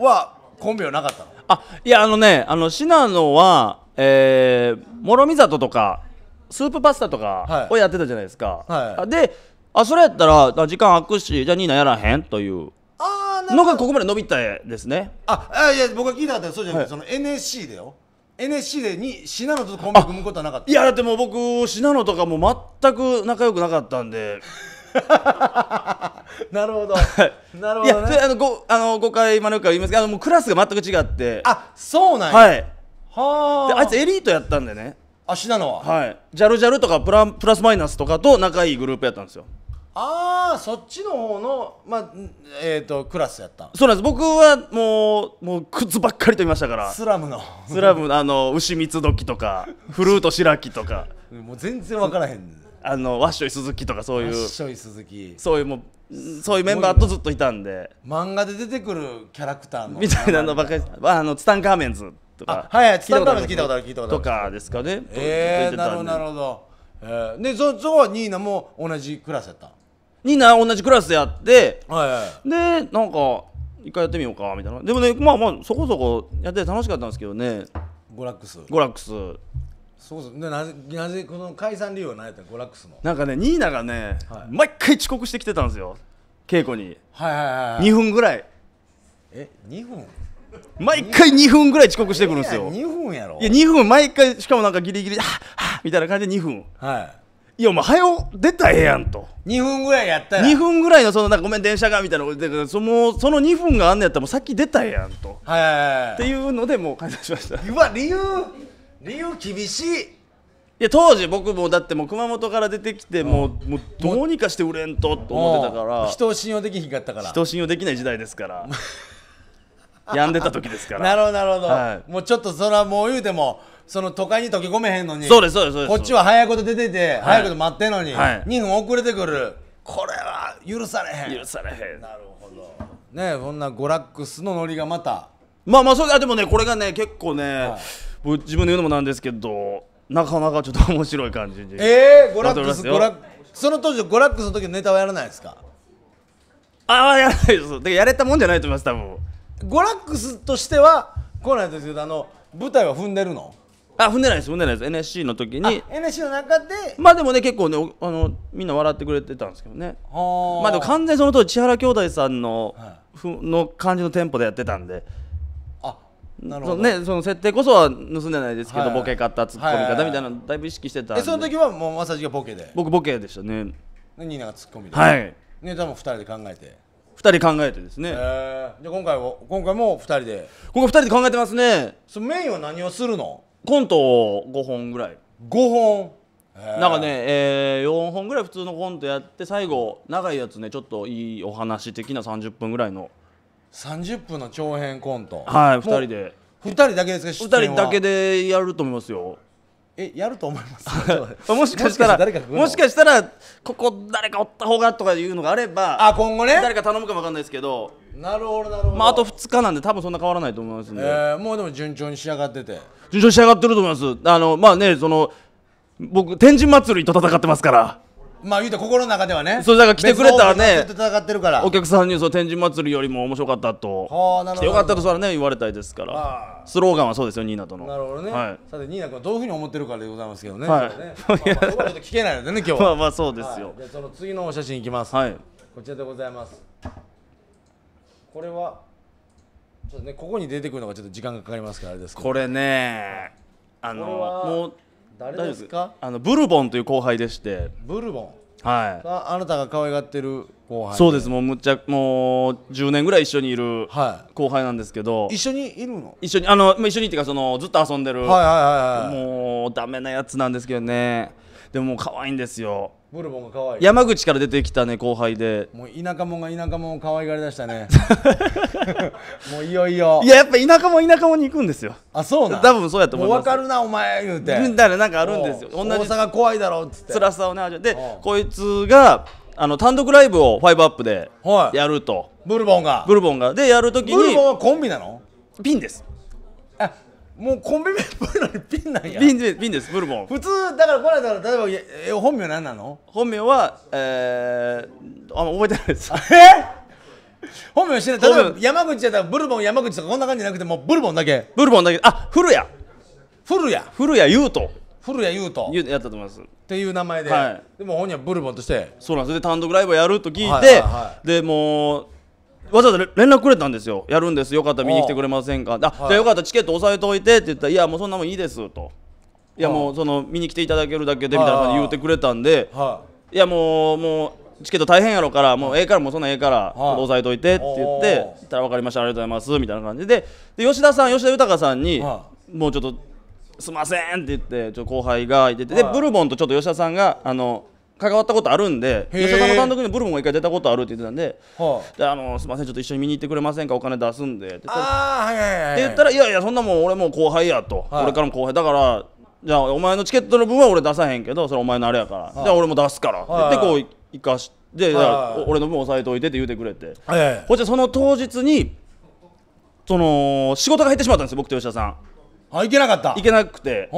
はコンビはなかったのあいやあのねあの信濃はえー、諸見里とかスープパスタとかをやってたじゃないですか、はいはい、であそれやったら時間空くしじゃあニーナやらへんというのがここまで伸びたですねああいや僕が聞いたかったそうじゃなくて、その NSC でよ NSC でに信濃とコンビ組むことはなかったいやだってもう僕信濃とかも全く仲良くなかったんで なるほど、なるほど、ね、いやあのごあの誤解招くから言いますけどあのもうクラスが全く違ってあそうなんやはいはああいつエリートやったんでねあ信濃ははいジャルジャルとかプラプラスマイナスとかと仲いいグループやったんですよああそっちの方のまあえっ、ー、とクラスやったそうなんです僕はもうもう靴ばっかりといましたからスラムのスラムあの牛三つ時とか フルート白木とかもう全然分からへんあのワッショイ鈴木とかそういうワッショイ鈴木そういうもうそういうメンバーとずっといたんで漫画で出てくるキャラクターのみたいなのばかりあのツタンカーメンズとかはい、はい、ツタンカーメンズ聞いたことある聞いたことあるとかですかねええー、なるほどなるほど、えでそそこはニーナも同じクラスやったにな同じクラスでやって、はいはでなんか一回やってみようかみたいなでもねまあまあそこそこやって楽しかったんですけどねゴラックスゴラックスそうそうでなぜなぜこの解散理由は何やったのゴラックスのなんかねニーナがね、はい毎回遅刻してきてたんですよ稽古にはいはいはいはい2分ぐらいえ2分毎回2分ぐらい遅刻してくるんですよいや2分やろいや2分毎回しかもなんかギリギリ「あっ」みたいな感じで2分はいいや、お前、早う出たらええやんと。2分ぐらいやったら。2分ぐらいの、その、なんかごめん、電車が、みたいなことで、その、その2分があんのやったら、もうき出たらええやんと。はいはいはいはい。っていうので、もう解散しました。うわ、理由、理由厳しい。いや当時僕もだってもう熊本から出てきてもううん、もうどうにかして売れんとと思ってたから人を信用できひんかったから人を信用できない時代ですから病 んでた時ですからなるほどなるほど、はい、もうちょっとそれはもう言うてもその都会に溶け込めへんのにそうですそうですこっちは早いこと出てて、はい、早いこと待ってんのに、はい、2分遅れてくるこれは許されへん許されへんなるほどねそんなゴラックスのノリがまたまあまあそれあでもねこれがね結構ね、はい、自分で言うのもなんですけどなかなかちょっと面白い感じにええー、ゴラックスゴラックスその当時ゴラックスの時のネタはやらないですかああやらないですやれたもんじゃないと思います多分ゴラックスとしては来ないですけどあの舞台は踏んでるのあ踏んでないです踏んでないです NSC の時に NSC の中でまあでもね結構ねあのみんな笑ってくれてたんですけどねまあでも完全にその当時千原兄弟さんの,、はい、の感じのテンポでやってたんであなるほどねその設定こそは盗んでないですけど、はいはい、ボケ方ツッコミ方みたいなのだいぶ意識してたんで、その時はもうまさじがボケで僕ボケでしたねニーナがツッコミではいネタも2人で考えて二人考えてですね、えー、じゃ今回も今回も二人で今回二人で考えてますねそのメインは何をするのコントを五本ぐらい五本なんかね、えー、4本ぐらい普通のコントやって最後長いやつねちょっといいお話的な三十分ぐらいの三十分の長編コントはい二人で二人だけですか2人だけでやると思いますよえやると思います もしかしたらもしかしたらここ誰かおった方がとかいうのがあればあ今後ね誰か頼むかも分かんないですけどなるほどなるほど、まあ、あと2日なんで多分そんな変わらないと思いますね、えー、もうでも順調に仕上がってて順調に仕上がってると思いますあのまあねその僕天神祭りと戦ってますからまあ言うて心の中ではねそうだから来てくれたらね戦ってるからお客さんにそう天神祭りよりも面白かったと来てよかったとそれはね言われたいですからスローガンはそうですよニーナとのなるほどね、はい、さてニーナ君どういうふうに思ってるかでございますけどねはい、ちょっと聞けないのでね今日は まあまあそうですよ、はじゃその次のお写真いきますはいこちらでございますこれはちょっとねここに出てくるのがちょっと時間がかかりますからあれですこれねあのもう誰ですかあのブルボンという後輩でしてブルボンはいああなたが可愛がってる後輩そうですもうむっちゃもう10年ぐらい一緒にいる後輩なんですけど、一緒にいるの一緒にあの一緒にっていうかそのずっと遊んでるはいはいはい、はい、もうダメなやつなんですけどねでもも可愛いんですよブルボンが可愛い山口から出てきたね後輩でもう田舎もんが田舎もん可愛がりだしたね もういよいよいややっぱ田舎者田舎者に行くんですよあそうな多分そうやと思います分かるなお前言うてだからなんかあるんですよ同じ大が怖いだろっつって辛さをね味わでこいつがあの単独ライブをファイブアップでやると、はい、ブルボンがブルボンがでやるときにブルボンはコンビなのピンですあもうコンビ名っぽのにピンなんや瓶で瓶ですブルボン普通だからこれだから例えば本名何なの本名はえー、あま覚えてないです え本名知らない例えば山口やったらブルボン山口とかこんな感じじゃなくてもうブルボンだけブルボンだけあ古谷古谷古谷優斗古谷優斗やったと思いますっていう名前で、はい、でも本人はブルボンとしてそうなんですで単独ライブをやると聞いて、はいはいはい、でもうわざわざ連絡くれたんですよやるんですよかったら見に来てくれませんかあ、じゃあよかったらチケット押さえといてって言ったらいやもうそんなもんいいですといやもうその見に来ていただけるだけでみたいな感じで言うてくれたんでいやもうもうチケット大変やろからもうええからもうそんなええから押さえといてって言って言ったら分かりましたありがとうございますみたいな感じでで吉田さん吉田豊さんにもうちょっとすみませんって言ってちょ後輩がいててでブルボンとちょっと吉田さんがあの関わったことあるんで吉田さんの単独にブルボンが一回出たことあるって言ってたんで「はあ、であのすみませんちょっと一緒に見に行ってくれませんかお金出すんで」って言ったら「はいはいはい、って言ったらいやいやそんなもん俺も後輩やと」俺からも後輩だからじゃあお前のチケットの分は俺出さへんけどそれお前のあれやから、じゃあ俺も出すから」ってこう行かして。俺の分押さえておいてって言うてくれて、ほいて、その当日にその仕事が入ってしまったんですよ僕と吉田さんあ、行けなかった行けなくて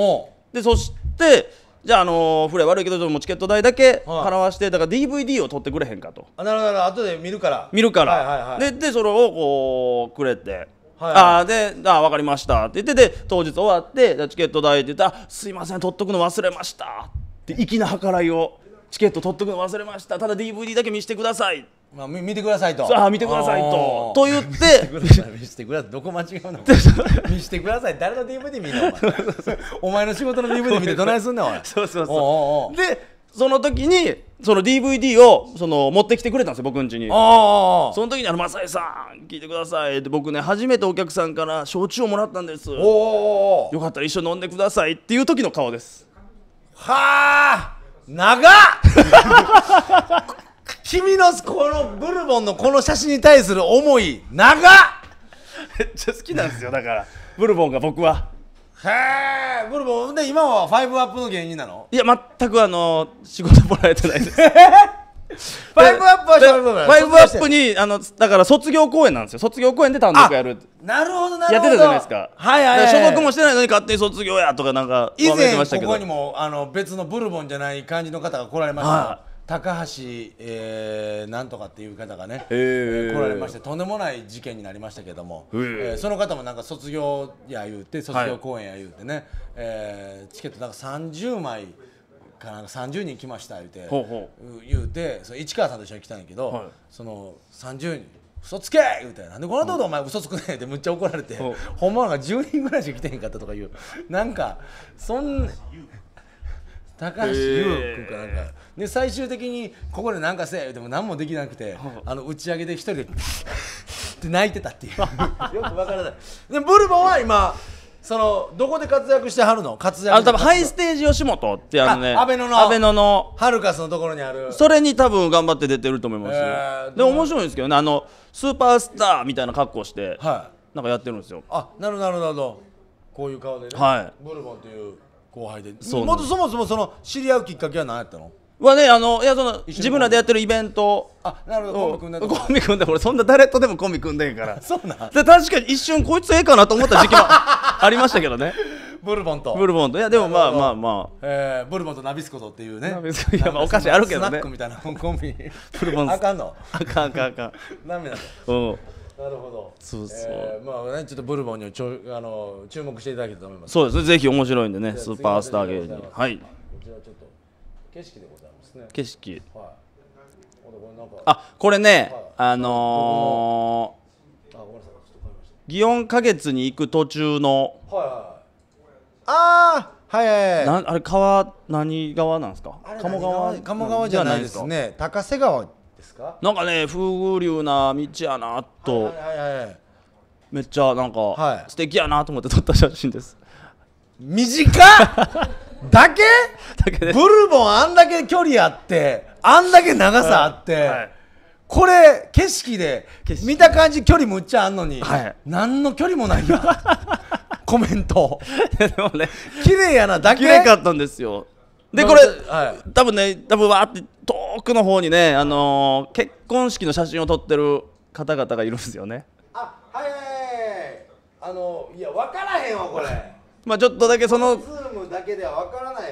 でそしてじゃあ、あのー、フレ悪いけどもチケット代だけ払わして、だから DVD を取ってくれへんかとあなるほど後で見るから見るから、はいはいはい、ででそれをこうくれてはいはい、あで「あ分かりました」って言ってで当日終わって「チケット代」って言ったら「すいません取っとくの忘れました」って粋な計らいを「チケット取っとくの忘れましたただ DVD だけ見せてください」まあ、見てくださいと。あ見てくださいと。と言って。見せてください。どこ間違うの見せてください。誰の DVD 見るのお前の仕事の DVD 見てどないすんねん、おい。そうそうそう。で、その時に、その DVD をその持ってきてくれたんですよ、僕ん家に。その時に、あの、マサさん、聞いてくださいって、僕ね、初めてお客さんから焼酎をもらったんです。よかったら一緒に飲んでくださいっていう時の顔です。はあ長っ君のこのブルボンのこの写真に対する思い長っめっちゃ好きなんですよだからブルボンが僕はへえブルボンで今はファイブアップの芸人なのいや全くあの仕事もらえてないです ファイブアップはファイブアップにあのだから卒業公演なんですよ卒業公演で単独やるなるほどなるほどやってたじゃないですかはいはい、はい、所属もしてないのに勝手に卒業やとかなんか以前ここにもあの別のブルボンじゃない感じの方が来られました、は高橋、えー、なんとかっていう方がね、えー、来られましてとんでもない事件になりましたけども、えー、えー、その方もなんか卒業や言うて卒業公演や言うてね、はい、えー、チケットなんか30枚かなんか30人来ました言うてほう言うてその市川さんと一緒に来たんやけど、はい、その30人嘘つけ言うて「なんでこんなとこお前嘘つくねえってむっちゃ怒られてほんまが10人ぐらいしか来てへんかったとかいうなんかそん高橋優君かなんか。で最終的にここで何かせえでも何もできなくて、あの打ち上げで一人でって 泣いてたっていう よくわからないでブルボンは今そのどこで活躍してはるの活躍あ多分ハイステージ吉本ってあのねあ安倍野の安倍野のハルカスのところにあるそれに多分頑張って出てると思いますえー、で面白いんですけどねあのスーパースターみたいな格好して、はい、なんかやってるんですよあなるなるなるこういう顔でね、はい、ブルボンっていう後輩でそうもそもそもその知り合うきっかけは何やったのはね、あのいやその自分らでやってるイベントあなるほどコンビ組んだコンビ組んだ俺そんな誰とでもコンビ組んでんからそうなんで確かに一瞬こいつええかなと思った時期もあ りましたけどねブルボンとブルボンといやでもまあまあまあ、えー、ブルボンとナビスコとっていうねナビスコいやまあお菓子あるけどねスナックみたいなコンビブルボンあかんのあかんあかんあかんダメんだうんなるほど。そうそう。えー、まあねちょっとブルボンにちょあの注目していただけたと思います。そうです。ぜひ面白いんでね、スーパースター芸人。はい。こちらちょっと景色でございます。ね景色、はい、あこれね、はい、あのー、あごめんなさい祇園花月に行く途中の、はいはい、ああはいはいはい、あれ川何川なんですか鴨川鴨川じゃないですね高瀬川ですかなんかね風流な道やなと、はいはいはい、めっちゃなんか、はい、素敵やなと思って撮った写真です短っだけだけブルボンあんだけ距離あってあんだけ長さあって、はいはい、これ景色で見た感じ距離むっちゃあんのに、はい、何の距離もないよ コメントでもね綺麗やなだけ綺麗かったんですよでこれ、はい、多分ね多分わって遠くの方にね、あのー、結婚式の写真を撮ってる方々がいるんですよねあはいはいはいあのいや分からへんわこれまあちょっとだけその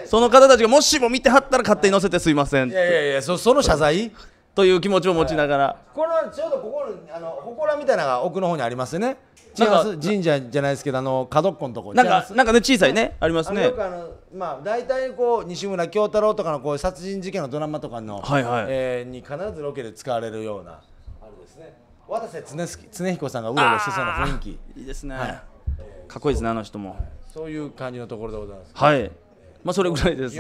その方たちがもしも見てはったら勝手に載せてすいませんいやいやいやそその謝罪という気持ちを持ちながら、はい、このちょうどここのあの祠みたいなのが奥の方にありますねなんか神社じゃないですけどあの角っこのとこなんかなんかね小さいねありますねあのまあ大体こう西村京太郎とかのこう殺人事件のドラマとかの、はいはい、えー、に必ずロケで使われるようなあれですね渡瀬常常彦さんがうろうろしてそうな雰囲気いいですね、はい、かっこいいですねあの人も。そういう感じのところでございますはい、まあそれぐらいです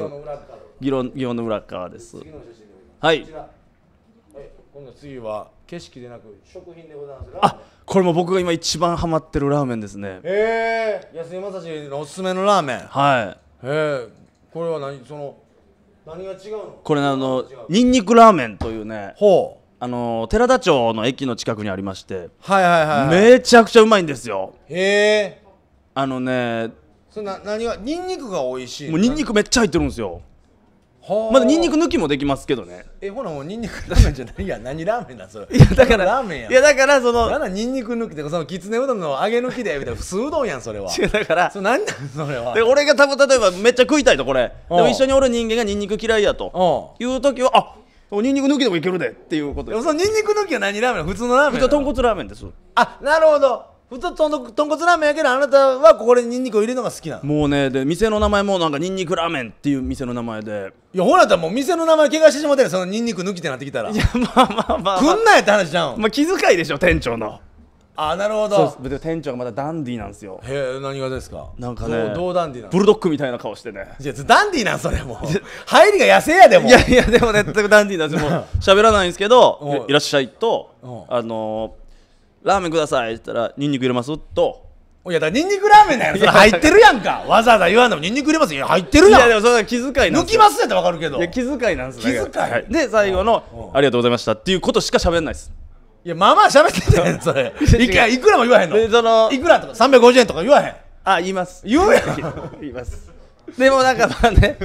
議論議論の裏側ですはい今度次は景色でなく食品でございますあこれも僕が今一番ハマってるラーメンですねええー、安井正史のおすすめのラーメンはいええー、これは何その何が違うのこれあのにんにくラーメンというねほうあの寺田町の駅の近くにありましてはいはいはい、はい、めちゃくちゃうまいんですよへえあのねそれな何がニンニクが美味しいもうニンニクめっちゃ入ってるんですよはまだニンニク抜きもできますけどねえほなもうニンニクラーメンじゃないや何ラーメンだそれいやだからラーメンやんいやだからそのなんなんニンニク抜きでそのきつねうどんの揚げ抜きでみたいな普通うどんやんそれは違うだからそれ何なんそれはで俺が多分例えばめっちゃ食いたいとこれでも一緒におる人間がニンニク嫌いやという時はあニンニク抜きでもいけるでっていうことでもそのニンニク抜きは何ラーメン普通のラーメンな通豚骨ラーメンですあなるほど普通豚骨ラーメンやけどあなたはここにニンニクを入れるのが好きなのもうねで店の名前もなんかニンニクラーメンっていう店の名前でいやほらたもう店の名前怪我してしまったよそのニンニク抜きってなってきたらいやまあまあまあ、まあ、来んなよって話じゃん、まあ、気遣いでしょ店長のあなるほどそう店長がまだダンディーなんですよへえ何がですかなんかねどうダンディーなブルドッグみたいな顔してねいやダンディーなんそれもう入りが野生やでもいやいやでもねダンディーなんですよもう喋らないんですけどいらっしゃいとあのーラーメンください」って言ったら「ニンニク入れます?」と。いやだニンニクラーメンだよそれ入ってるやんかわざわざ言わんでもニンニク入れますいや入ってるやんいやでもそれは気遣いなん抜きますやったら分かるけどいや気遣いなんです気遣い、はい、で最後のあ「りがとうございました」っていうことしか喋んないですいやまあまあ喋ってんじゃんそれいくらも言わへんのそのいくらとか350円とか言わへんあ言います言うやん言いますでもなんかまあね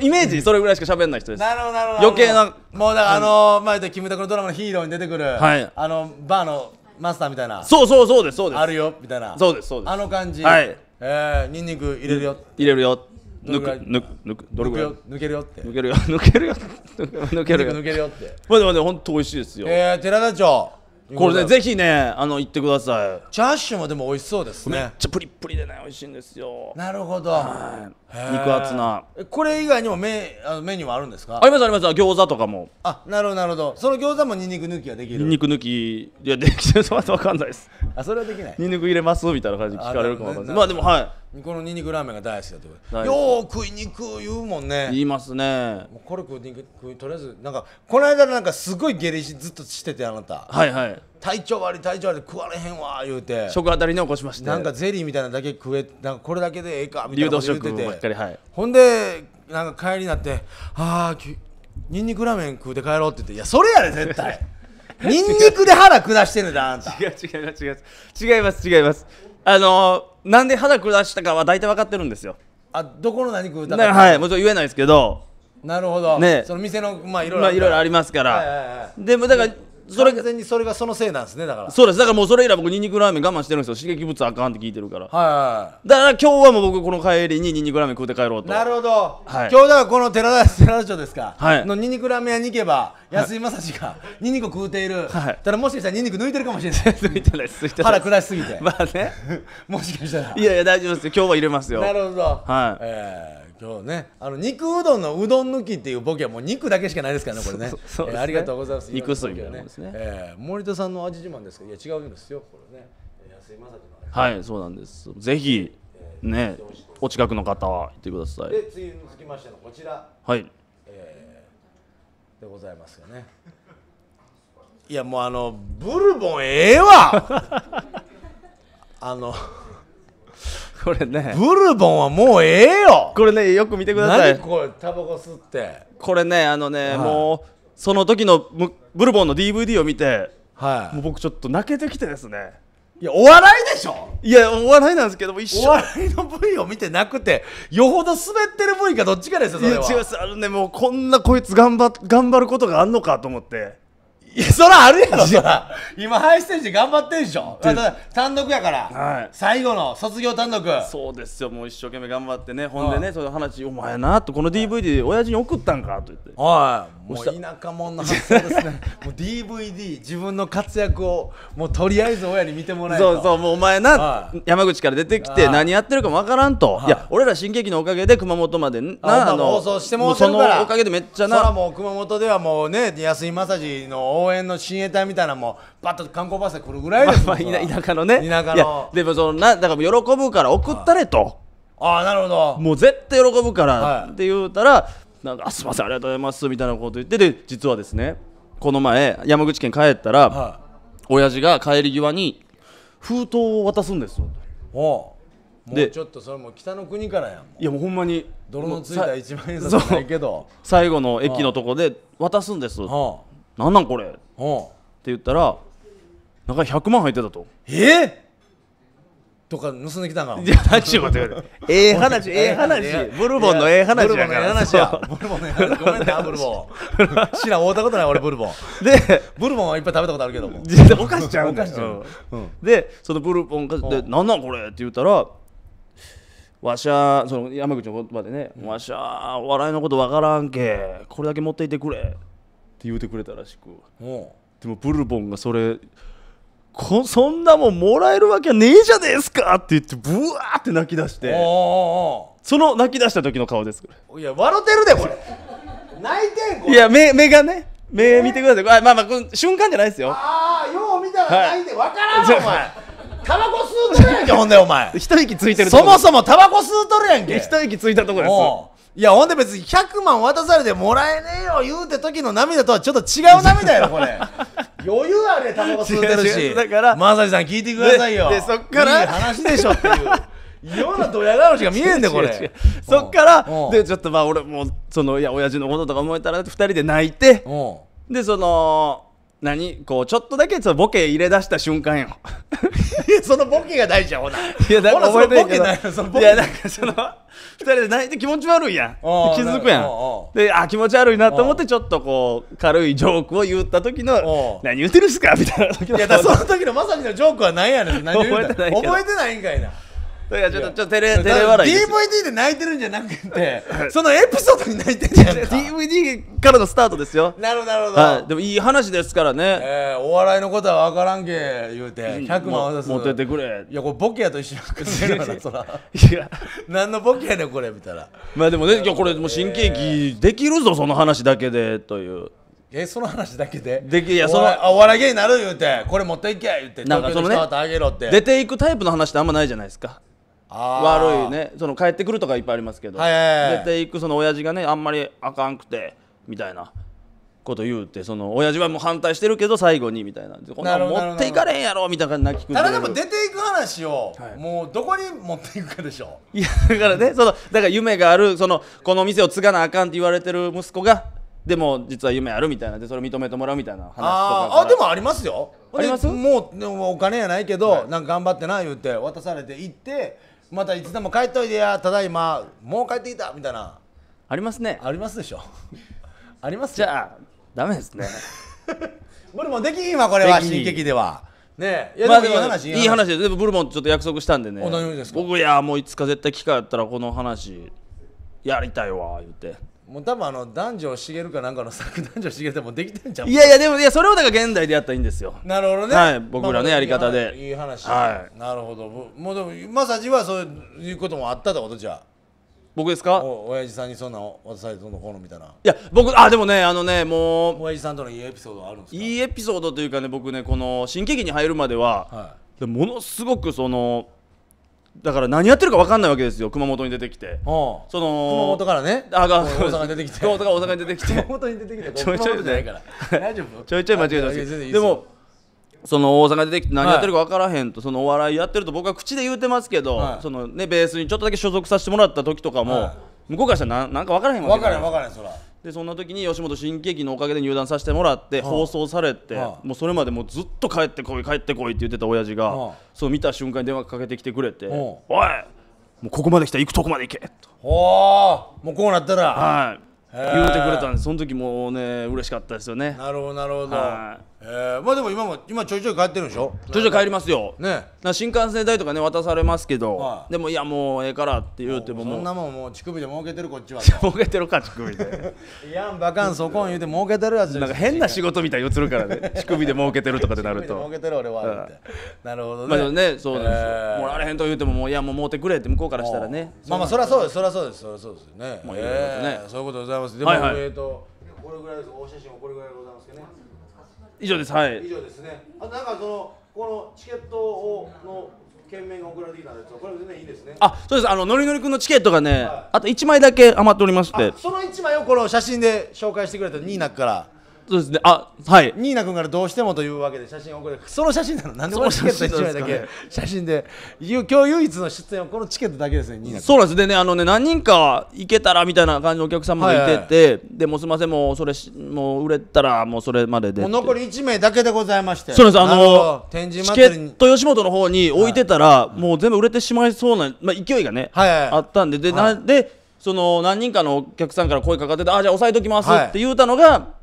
イメージそれぐらいしか喋んない人ですなるほどなるほど余計なもうだからあの前でキムタクのドラマのヒーローに出てくる、はい、あのバーのマスターみたいなそうそうそうですそうですあるよみたいなそうですそうですあの感じはいえー、ニンニク入れるよ入れるよ抜く抜く抜くどれぐらい抜けるよって抜けるよ 抜けるよ 抜けるよ抜けるよってまだまだ本当美味しいですよえー、寺田町これねぜひねあの行ってくださいチャーシューもでも美味しそうですねめっちゃプリプリでね美味しいんですよなるほどはい肉厚なこれ以外にもメあのメニューはあるんですかありますあります餃子とかもあなるほどなるほどその餃子もにんにく抜きができるにんにく抜きいやできてるそ分かんないですあそれはできないにんにく入れますみたいな感じで聞かれるかもまあでもはいこのにんにくラーメンが大好きだとよう食いにく言うもんね言いますねこれ食いにくとりあえずなんかこの間なんかすごい下痢ずっとしててあなたはいはい体調悪い体調悪い食われへんわ言うて食あたりに起こしましてなんかゼリーみたいなだけ食えなんかこれだけでええかみたいなこと言ってて、はい、ほんでなんか帰りになって「ああニンニクラーメン食うて帰ろう」って言って「いやそれやで絶対 ニンニクで腹下してんねんだあんた」違う違う違う違います違いますあのー、なんで腹下したかは大体分かってるんですよあどこの何食うたかはいもちろん言えないですけどなるほど、ね、その店のまあいろいろありますから、はいはいはい、でもだから、それ完全にそれがそのせいなんですねだからそうですだからもうそれ以来僕ニンニクラーメン我慢してるんですよ刺激物あかんって聞いてるからはいはい、だから今日はもう僕この帰りにニンニクラーメン食うて帰ろうとなるほど、はい、今日だからこの寺田寺田町ですか、はい、のニンニクラーメン屋に行けば安井正史が ニンニク食うている、はい、ただもしかしたらニンニク抜いてるかもしれない抜いてないですいてない腹下しすぎてまあね もしかしたらいやいや大丈夫ですよ今日は入れますよなるほどはい、えーそうね、あの肉うどんのうどん抜きっていうボケはもう肉だけしかないですからね、これね。そう、ねえー、ありがとうございます。肉すぎね、ね、えー、森田さんの味自慢ですけど、いや違うんですよ、これね。安井正樹のはい、そうなんです。ぜひ、ね、えー、お近くの方は行ってください。で、次に続きましてのこちら。はい。えー、でございますよね。いや、もうあの、ブルボンええわ あの これねブルボンはもうええよこれねよく見てください何これタバコ吸ってこれねあのね、はい、もうその時のブルボンの DVD を見て、はい、もう僕ちょっと泣けてきてですねいやお笑いでしょいやお笑いなんですけども一緒お笑いの部位を見てなくてよほど滑ってる部位かどっちかですよそれは違うあのねもうこんなこいつ頑張頑張ることがあんのかと思っていや、そらあるやろ、そら。今、ハイステージ頑張ってんでしょ。ただ、単独やから、はい、最後の卒業単独。そうですよ、もう一生懸命頑張ってね、ほんでね、その話、お前なと、この DVD で親父に送ったんかと言って。はい。もう田舎者の発想ですね。もう DVD、自分の活躍を、もうとりあえず親に見てもらえそうそう、もうお前な、はい、山口から出てきて、何やってるかもわからんと。いや、俺ら新喜劇のおかげで熊本までな、あの、放送してもらそのおかげでめっちゃな。そらもう熊本ではもうね、安井正治の応援の親衛隊みたいなもバッと観光バスで来るぐらいです まあ、田舎のね田舎のでもそのなだから喜ぶから送ったれと、ああなるほどもう絶対喜ぶから、って言うたらなんかあすいませんありがとうございますみたいなこと言ってで実はですねこの前山口県帰ったら、はい、親父が帰り際に封筒を渡すんですよおもうちょっとそれも北の国からやんいやもうほんまに泥のついた一万円札じゃないけど最後の駅のとこで渡すんです、はあ、「なんなんこれ」って言ったら中に100万入ってたとえっ、とか盗んできたんかいや何ちゅうこと言われるええ話ええ話ブルボンのええ話やブルボンのええ話やごめんなブルボン知らん会うたことない俺ブルボンでブルボンはいっぱい食べたことあるけどもお菓子ちゃうお菓子ちゃう、でそのブルボンで「なんなんこれ」って言ったらわしゃその山口の言葉でね、わしゃ笑いのことわからんけこれだけ持っていてくれって言うてくれたらしくでもブルボンがそれこそんなもんもらえるわけねえじゃねえすかって言ってブワーって泣き出してその泣き出した時の顔ですいや笑ってるでこれ泣いてんこれいや目目がね目見てください、えー、あまあまあ瞬間じゃないですよああよう見たら泣いて、はい、分からんお前タバコ吸うとるやんけほんでお前 一息ついてるそもそもタバコ吸うとるやんけ一息ついたとこですいや、ほんで別に100万渡されてもらえねえよ言うて時の涙とはちょっと違う涙やろ、これ。余裕あれ、タバコ吸ってるし。だから、まさりさん聞いてくださいよ。で、そっから。いい話でしょっていう。いろんなドヤ顔しか見えんんこれ。そっから、で、ちょっとまあ俺も、その、いや、親父のこととか思えたら、2人で泣いて、で、その、何こうちょっとだけボケ入れ出した瞬間よいや そのボケが大事やほないやだから覚えていやなんかその2人で泣いて気持ち悪いやん気づくやんであ気持ち悪いなと思ってちょっとこう軽いジョークを言った時の何言ってるんすかみたいないやその 時のまさにのジョークは何やねん何覚えてない覚えてないんかいなだかちょっとちょっと照れ照れ笑いで DVD で泣いてるんじゃなくてそのエピソードに泣いてんじゃん DVD からのスタートですよなるほどなるほど、はい、でもいい話ですからね、えー、お笑いのことは分からんけ言うて100万渡す持っててくれいやこれボケやと一緒に食ってるから そらいや 何のボケやねんこれみたいなまあでもね今日これもう新喜劇できるぞその話だけでというえその話だけでできいやそのお笑い芸になる言うてこれ持っていけ言うてなんかそのね出ていくタイプの話ってあんまないじゃないですか悪いねその帰ってくるとかいっぱいありますけど、はいはいはい、絶対行くその親父がねあんまりあかんくてみたいなこと言うてその親父はもう反対してるけど最後にみたいなこんな持っていかれんやろみたいな泣き崩ただでも出ていく話を、はい、もうどこに持っていくかでしょいやだからねそのだから夢があるそのこの店を継がなあかんって言われてる息子がでも実は夢あるみたいなでそれ認めてもらうみたいな話とかああでもありますよありますもうお金やないけど、はい、なんか頑張ってな言って渡されて行ってまたいつでも帰っといてやただいまもう帰ってきたみたいなありますねありますでしょ ありますじゃあダメですね ブルボンできひんわこれはでき新劇ではねいや、まあ、でもいい話いい話ですブルボンちょっと約束したんでねお何ですか僕いやもういつか絶対機会あったらこの話やりたいわ言ってもう多分あの男女茂るかなんかの作男女茂るでもできてんじゃんいやいやでもいやそれをだから現代でやったらいいんですよなるほどね、はい、僕らのやり方で、まあ、いい話、はい、なるほどもうでもまさジはそういうこともあったってことじゃ僕ですかお親父さんにそんな渡されてどのこうのみたいないや僕あでもねあのねもう親父さんとのいいエピソードあるんですいいエピソードというかね僕ねこの新喜劇に入るまでは、はい、でものすごくそのだから何やってるか分かんないわけですよ熊本に出てきてその熊本からねあ大阪に出てきて大阪大阪に出てきて熊本に出てきてちょいちょい間違えすでもその大阪出てきて何やってるか分からへんと、そのお笑いやってると僕は口で言うてますけど、そのねベースにちょっとだけ所属させてもらった時とかも、向こうからしたらなんか分からへんわけ分からへん分からへんそらでそんな時に吉本新喜劇のおかげで入団させてもらって、放送されて、もうそれまでもうずっと帰ってこい帰ってこいって言ってた親父が、そう見た瞬間に電話かけてきてくれて「おいもうここまで来たら行くとこまで行け」と。あ、もうこうなったら、はい、言うてくれたんでその時もうね嬉しかったですよね。なるほどなるほど。はえー、まあでも今も今ちょいちょい帰ってるんでしょちょいちょい帰りますよ、ね、な新幹線代とかね渡されますけど、はい、でもいやもうええからって言うてももそんなもんもう乳首で儲けてるこっちは 儲けてるか乳首で いやんバカンそこん言うて儲けてるやつなんか変な仕事みたいに映るからね 乳首で儲けてるとかってなると儲けてる俺はなるほどね,、まあ、ねそうですよ、えー、もられへんと言うてももういやもう儲てくれって向こうからしたらねまあまあそりゃそうですそりゃそうですそりゃそうですねもういろいろね、えー、そういうことでございますでも、はいはい、えっ、ー、とこれぐらいですお写真もこれぐらいでございますけどね以上ですはい以上ですねあなんかそのこのチケットをの件名が送られてきたんですこれ全然いいですねあそうですあののりのり君のチケットがね、はい、あと一枚だけ余っておりましてその一枚をこの写真で紹介してくれたニーナからそうですねあはいニーナ君からどうしてもというわけで写真を送るその写真なのなんでこのチケット1枚だけ写真で今日唯一の出演はこのチケットだけですねニーナ君そうなんですでねあのね何人か行けたらみたいな感じのお客様がいてて、はいはい、でもすみませんもうそれもう売れたらもうそれまででもう残り1名だけでございましてそうですあの展示チケット吉本の方に置いてたら、はい、もう全部売れてしまいそうな、まあ、勢いがね、はいはい、あったんでで,、なでその何人かのお客さんから声かかってて「あじゃあ押さえときます」って言うたのが、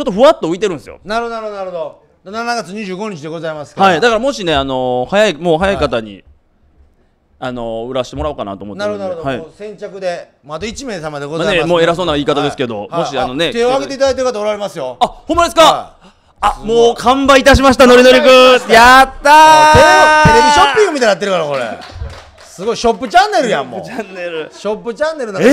ちょっとふわっと浮いてるんですよなるほどなるほどなるほど7月25日でございますからはいだからもしねあの早いもう早い方に、はい、あの売らしてもらおうかなと思ってなるなるほど、はい、先着でまと1名様でございます、ね、もう偉そうな言い方ですけど、もしあのね手を挙げていただいてる方おられますよあほんまですか、あもう完売いたしましたノリノリくんやったテレビショッピングみたいになってるからこれすごいショップチャンネルやんもうチャンネルショップチャンネルのえ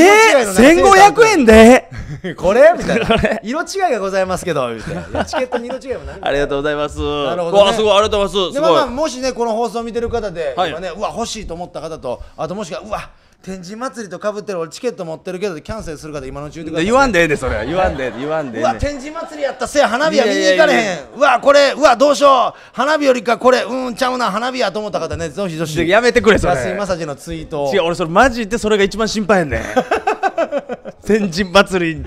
ー、1500円で これみたいな色違いがございますけどみたいなチケットに色違いもないありがとうございますなるほど、ね、すごいありがとうございますで、まあ、まあもしねこの放送を見てる方で、はい、今ねうわ欲しいと思った方とあともしくはうわ天神祭りとかぶってる俺チケット持ってるけどキャンセルするから今のうち言うてく言わんでええでそれ言わんでええで言わんでええでうわ天神祭りやったせや花火は見に行かれへんうわこれうわどうしよう花火よりかこれうんちゃうな花火やと思った方ねぜひぜひやめてくれそれ安井正治のツイート違う俺それマジでそれが一番心配やねん 天神祭り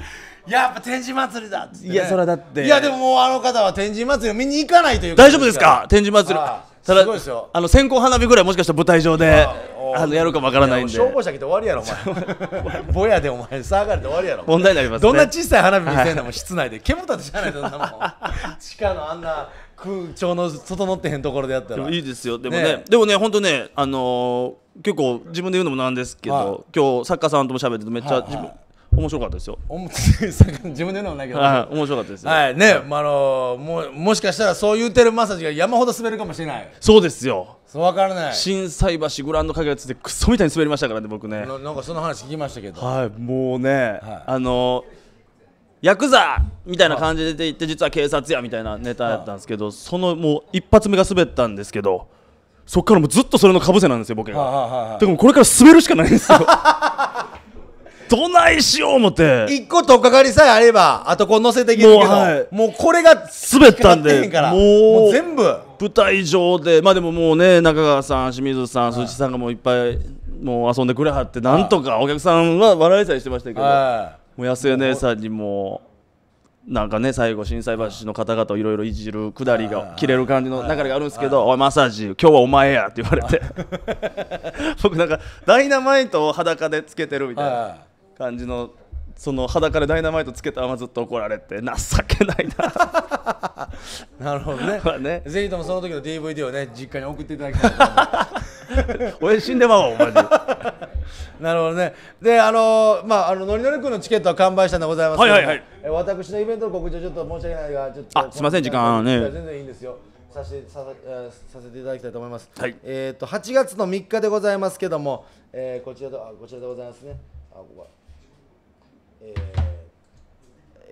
やっぱ天神祭りだっっね、いやそれだっていやでももうあの方は天神祭りを見に行かないという大丈夫ですか天神祭りただあの線香花火ぐらいもしかしたら舞台上であのやるかもわからないんで消防車来て終わりやろお前ぼやでお前騒がれて終わりやろ問題になります、ね、どんな小さい花火見せんのも室内で煙たてしゃないとなもん 地下のあんな空調の整ってへんところでやったらいいですよでもね、ね、でもね本当ねあのー、結構自分で言うのもなんですけど、はい、今日作家さんとも喋っててめっちゃ、はいはい面白かったですよ。自分で言うのもないけど、はい、面白かったです、ね、はいね、まあ、あのももしかしたらそう言うてるマッサージが山ほど滑るかもしれないそうですよそうわからない心斎橋グランド花月でクソみたいに滑りましたからね僕ねなんかその話聞きましたけどはいもうね、はい、あのヤクザみたいな感じで出ていって実は警察やみたいなネタやったんですけど、そのもう一発目が滑ったんですけどそっからもずっとそれのかぶせなんですよボケが、はいはいでもこれから滑るしかないんですよ どないしよう思って一個とっかかりさえあればあとこう乗せていけるけどもうはい、もうこれが滑ったんでもう全部舞台上でまあでももうね中川さん清水さん鈴木さんがもういっぱいもう遊んでくれはってなんとかお客さんは笑いさえしてましたけどもう安江姉さんにも。なんかね最後心斎橋の方々をいろいろいじるくだりが切れる感じの流れがあるんですけど「おいマッサージ今日はお前や」って言われて僕なんかダイナマイトを裸でつけてるみたいな。感じのその裸でダイナマイトつけたままずっと怒られて情けないな なるほどね ねぜひともその時の DVD をね実家に送っていただきたいと俺 死んでまうお前なるほどねであのー、まああのノリノリ君のチケットは完売したんでございますけど、はいはい、私のイベントの告知はちょっと申し訳ないがちょっとあすみません時間ね全然いいんですよさせささせていただきたいと思います、はい、えっ、ー、と8月の3日でございますけども、えー、こちらでこちらでございますねあここは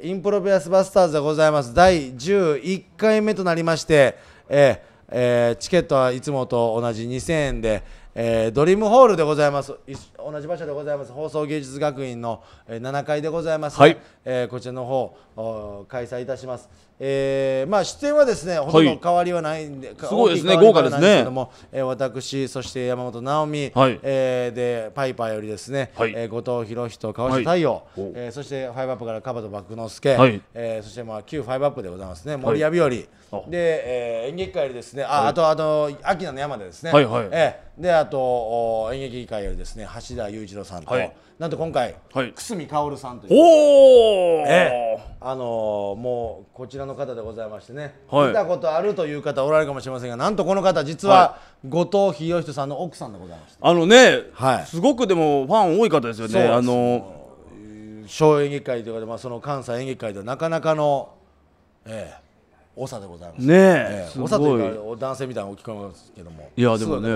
インプロペアスバスターズでございます第11回目となりまして、えーえー、チケットはいつもと同じ2000円で、えー、ドリームホールでございます同じ場所でございます放送芸術学院の7階でございます、はい、えー、こちらの方開催いたしますえーまあ、出演はですねほとんど変わりはないんで、すごいですね豪華ですねけども、えー、私そして山本直美、はい、えー、でパイパーよりですね、はい、えー、後藤博人川下太陽、はい、えー、そしてファイブアップからと蒲田幕之助、はい、えー、そしてまあ旧ファイブアップでございますね森谷日和、で、えー、演劇界よりですねあ,、あとあの秋名の山でですね、はいはい、えー、であと演劇界よりですね橋田雄一郎さんと。はいなんと今回、はい、久住薫さんというおお、ええ、あのー、もうこちらの方でございましてね、はい、見たことあるという方おられるかもしれませんがなんとこの方実は、後藤秀仁さんの奥さんでございましたあのね、はい、すごくでもファン多い方ですよねあのー、小演劇界というか、まあ、その関西演劇界ではなかなかのええ長でございますねええ、長というか男性みたいな大きくますけどもいやでもね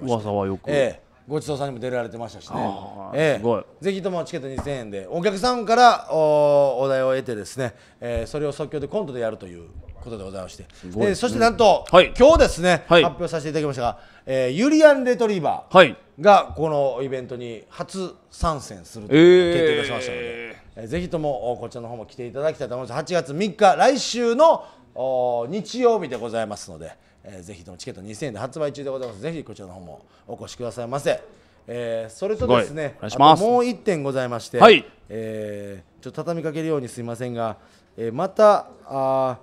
噂はよく、ええごちそうさんにも出られてましたしね、えー、ぜひともチケット2000円でお客さんからおお題を得てですね、えー、それを即興でコントでやるということでございまして、えー、そしてなんと、はい、今日ですね、はい、発表させていただきましたが、えー、ユリアン・レトリーバーがこのイベントに初参戦すると決定いたしましたので、えー、ぜひともこちらの方も来ていただきたいと思います8月3日来週のお日曜日でございますので。えー、ぜひともチケット2000円で発売中でございますぜひこちらの方もお越しくださいませ、えー、それとですねすもう1点ございまして、はい、えー、ちょっと畳みかけるようにすみませんが、えー、またあ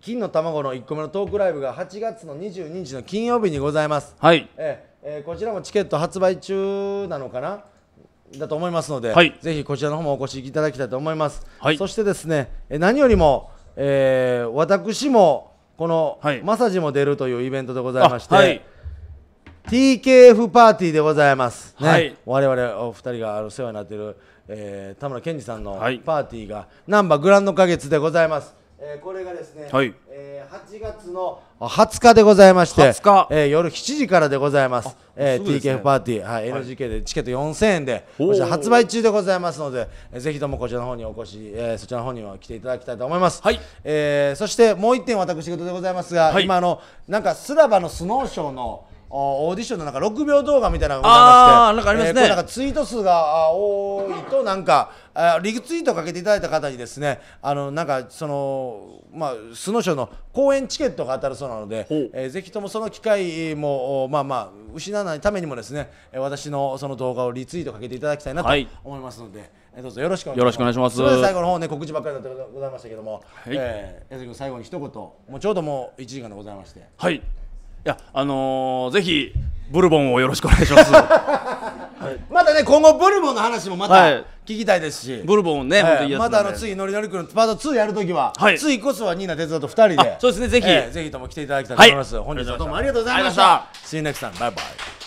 金の卵の1個目のトークライブが8月の22日の金曜日にございます、はいええー、こちらもチケット発売中なのかなだと思いますので、はい、ぜひこちらの方もお越しいただきたいと思います、はい、そしてですね何よりも、えー、私もこの、はい、マサジも出るというイベントでございまして、はい、TKF パーティーでございます、ねはい、我々お二人がお世話になっている、えー、田村健二さんのパーティーが、はい、ナンバーグランド花月でございますえー、これがですね、はい、えー、8月の20日でございまして、2えー、夜7時からでございます、えー、ね、TKF パーティー、はい、NGK でチケット4000円で、こち発売中でございますので、えー、ぜひともこちらの方にお越し、えー、そちらの方には来ていただきたいと思います、はいえー、そしてもう一点私事でございますが、はい、今あのなんかスラバのスノーショーのオーディションのなんか6秒動画みたいなのがあなんかありますね、なんかツイート数が多いとなんかリツイートかけていただいた方にですねあのなんかそのまあスノーショーの公演チケットが当たるそうなので、えぜひともその機会もまあまあ失わないためにもですね私のその動画をリツイートかけていただきたいなと思いますので。はいどうぞよろしくお願いします。最後の方ね告知ばっかりだったございましたけども、はい、えー、君最後に一言、もうちょうどもう1時間でございまして、はい、いやあのー、ぜひブルボンをよろしくお願いします。はい、まだね今後ブルボンの話もまた聞きたいですし、ブルボンね、はい、いいまたあの次のりのりくんパート2やるときは、はい、次こそはニーナ哲夫と2人でそうですねぜひ、えー、ぜひとも来ていただきたいと思います、はい、本日はどうもありがとうございました新ネクさんバイバイ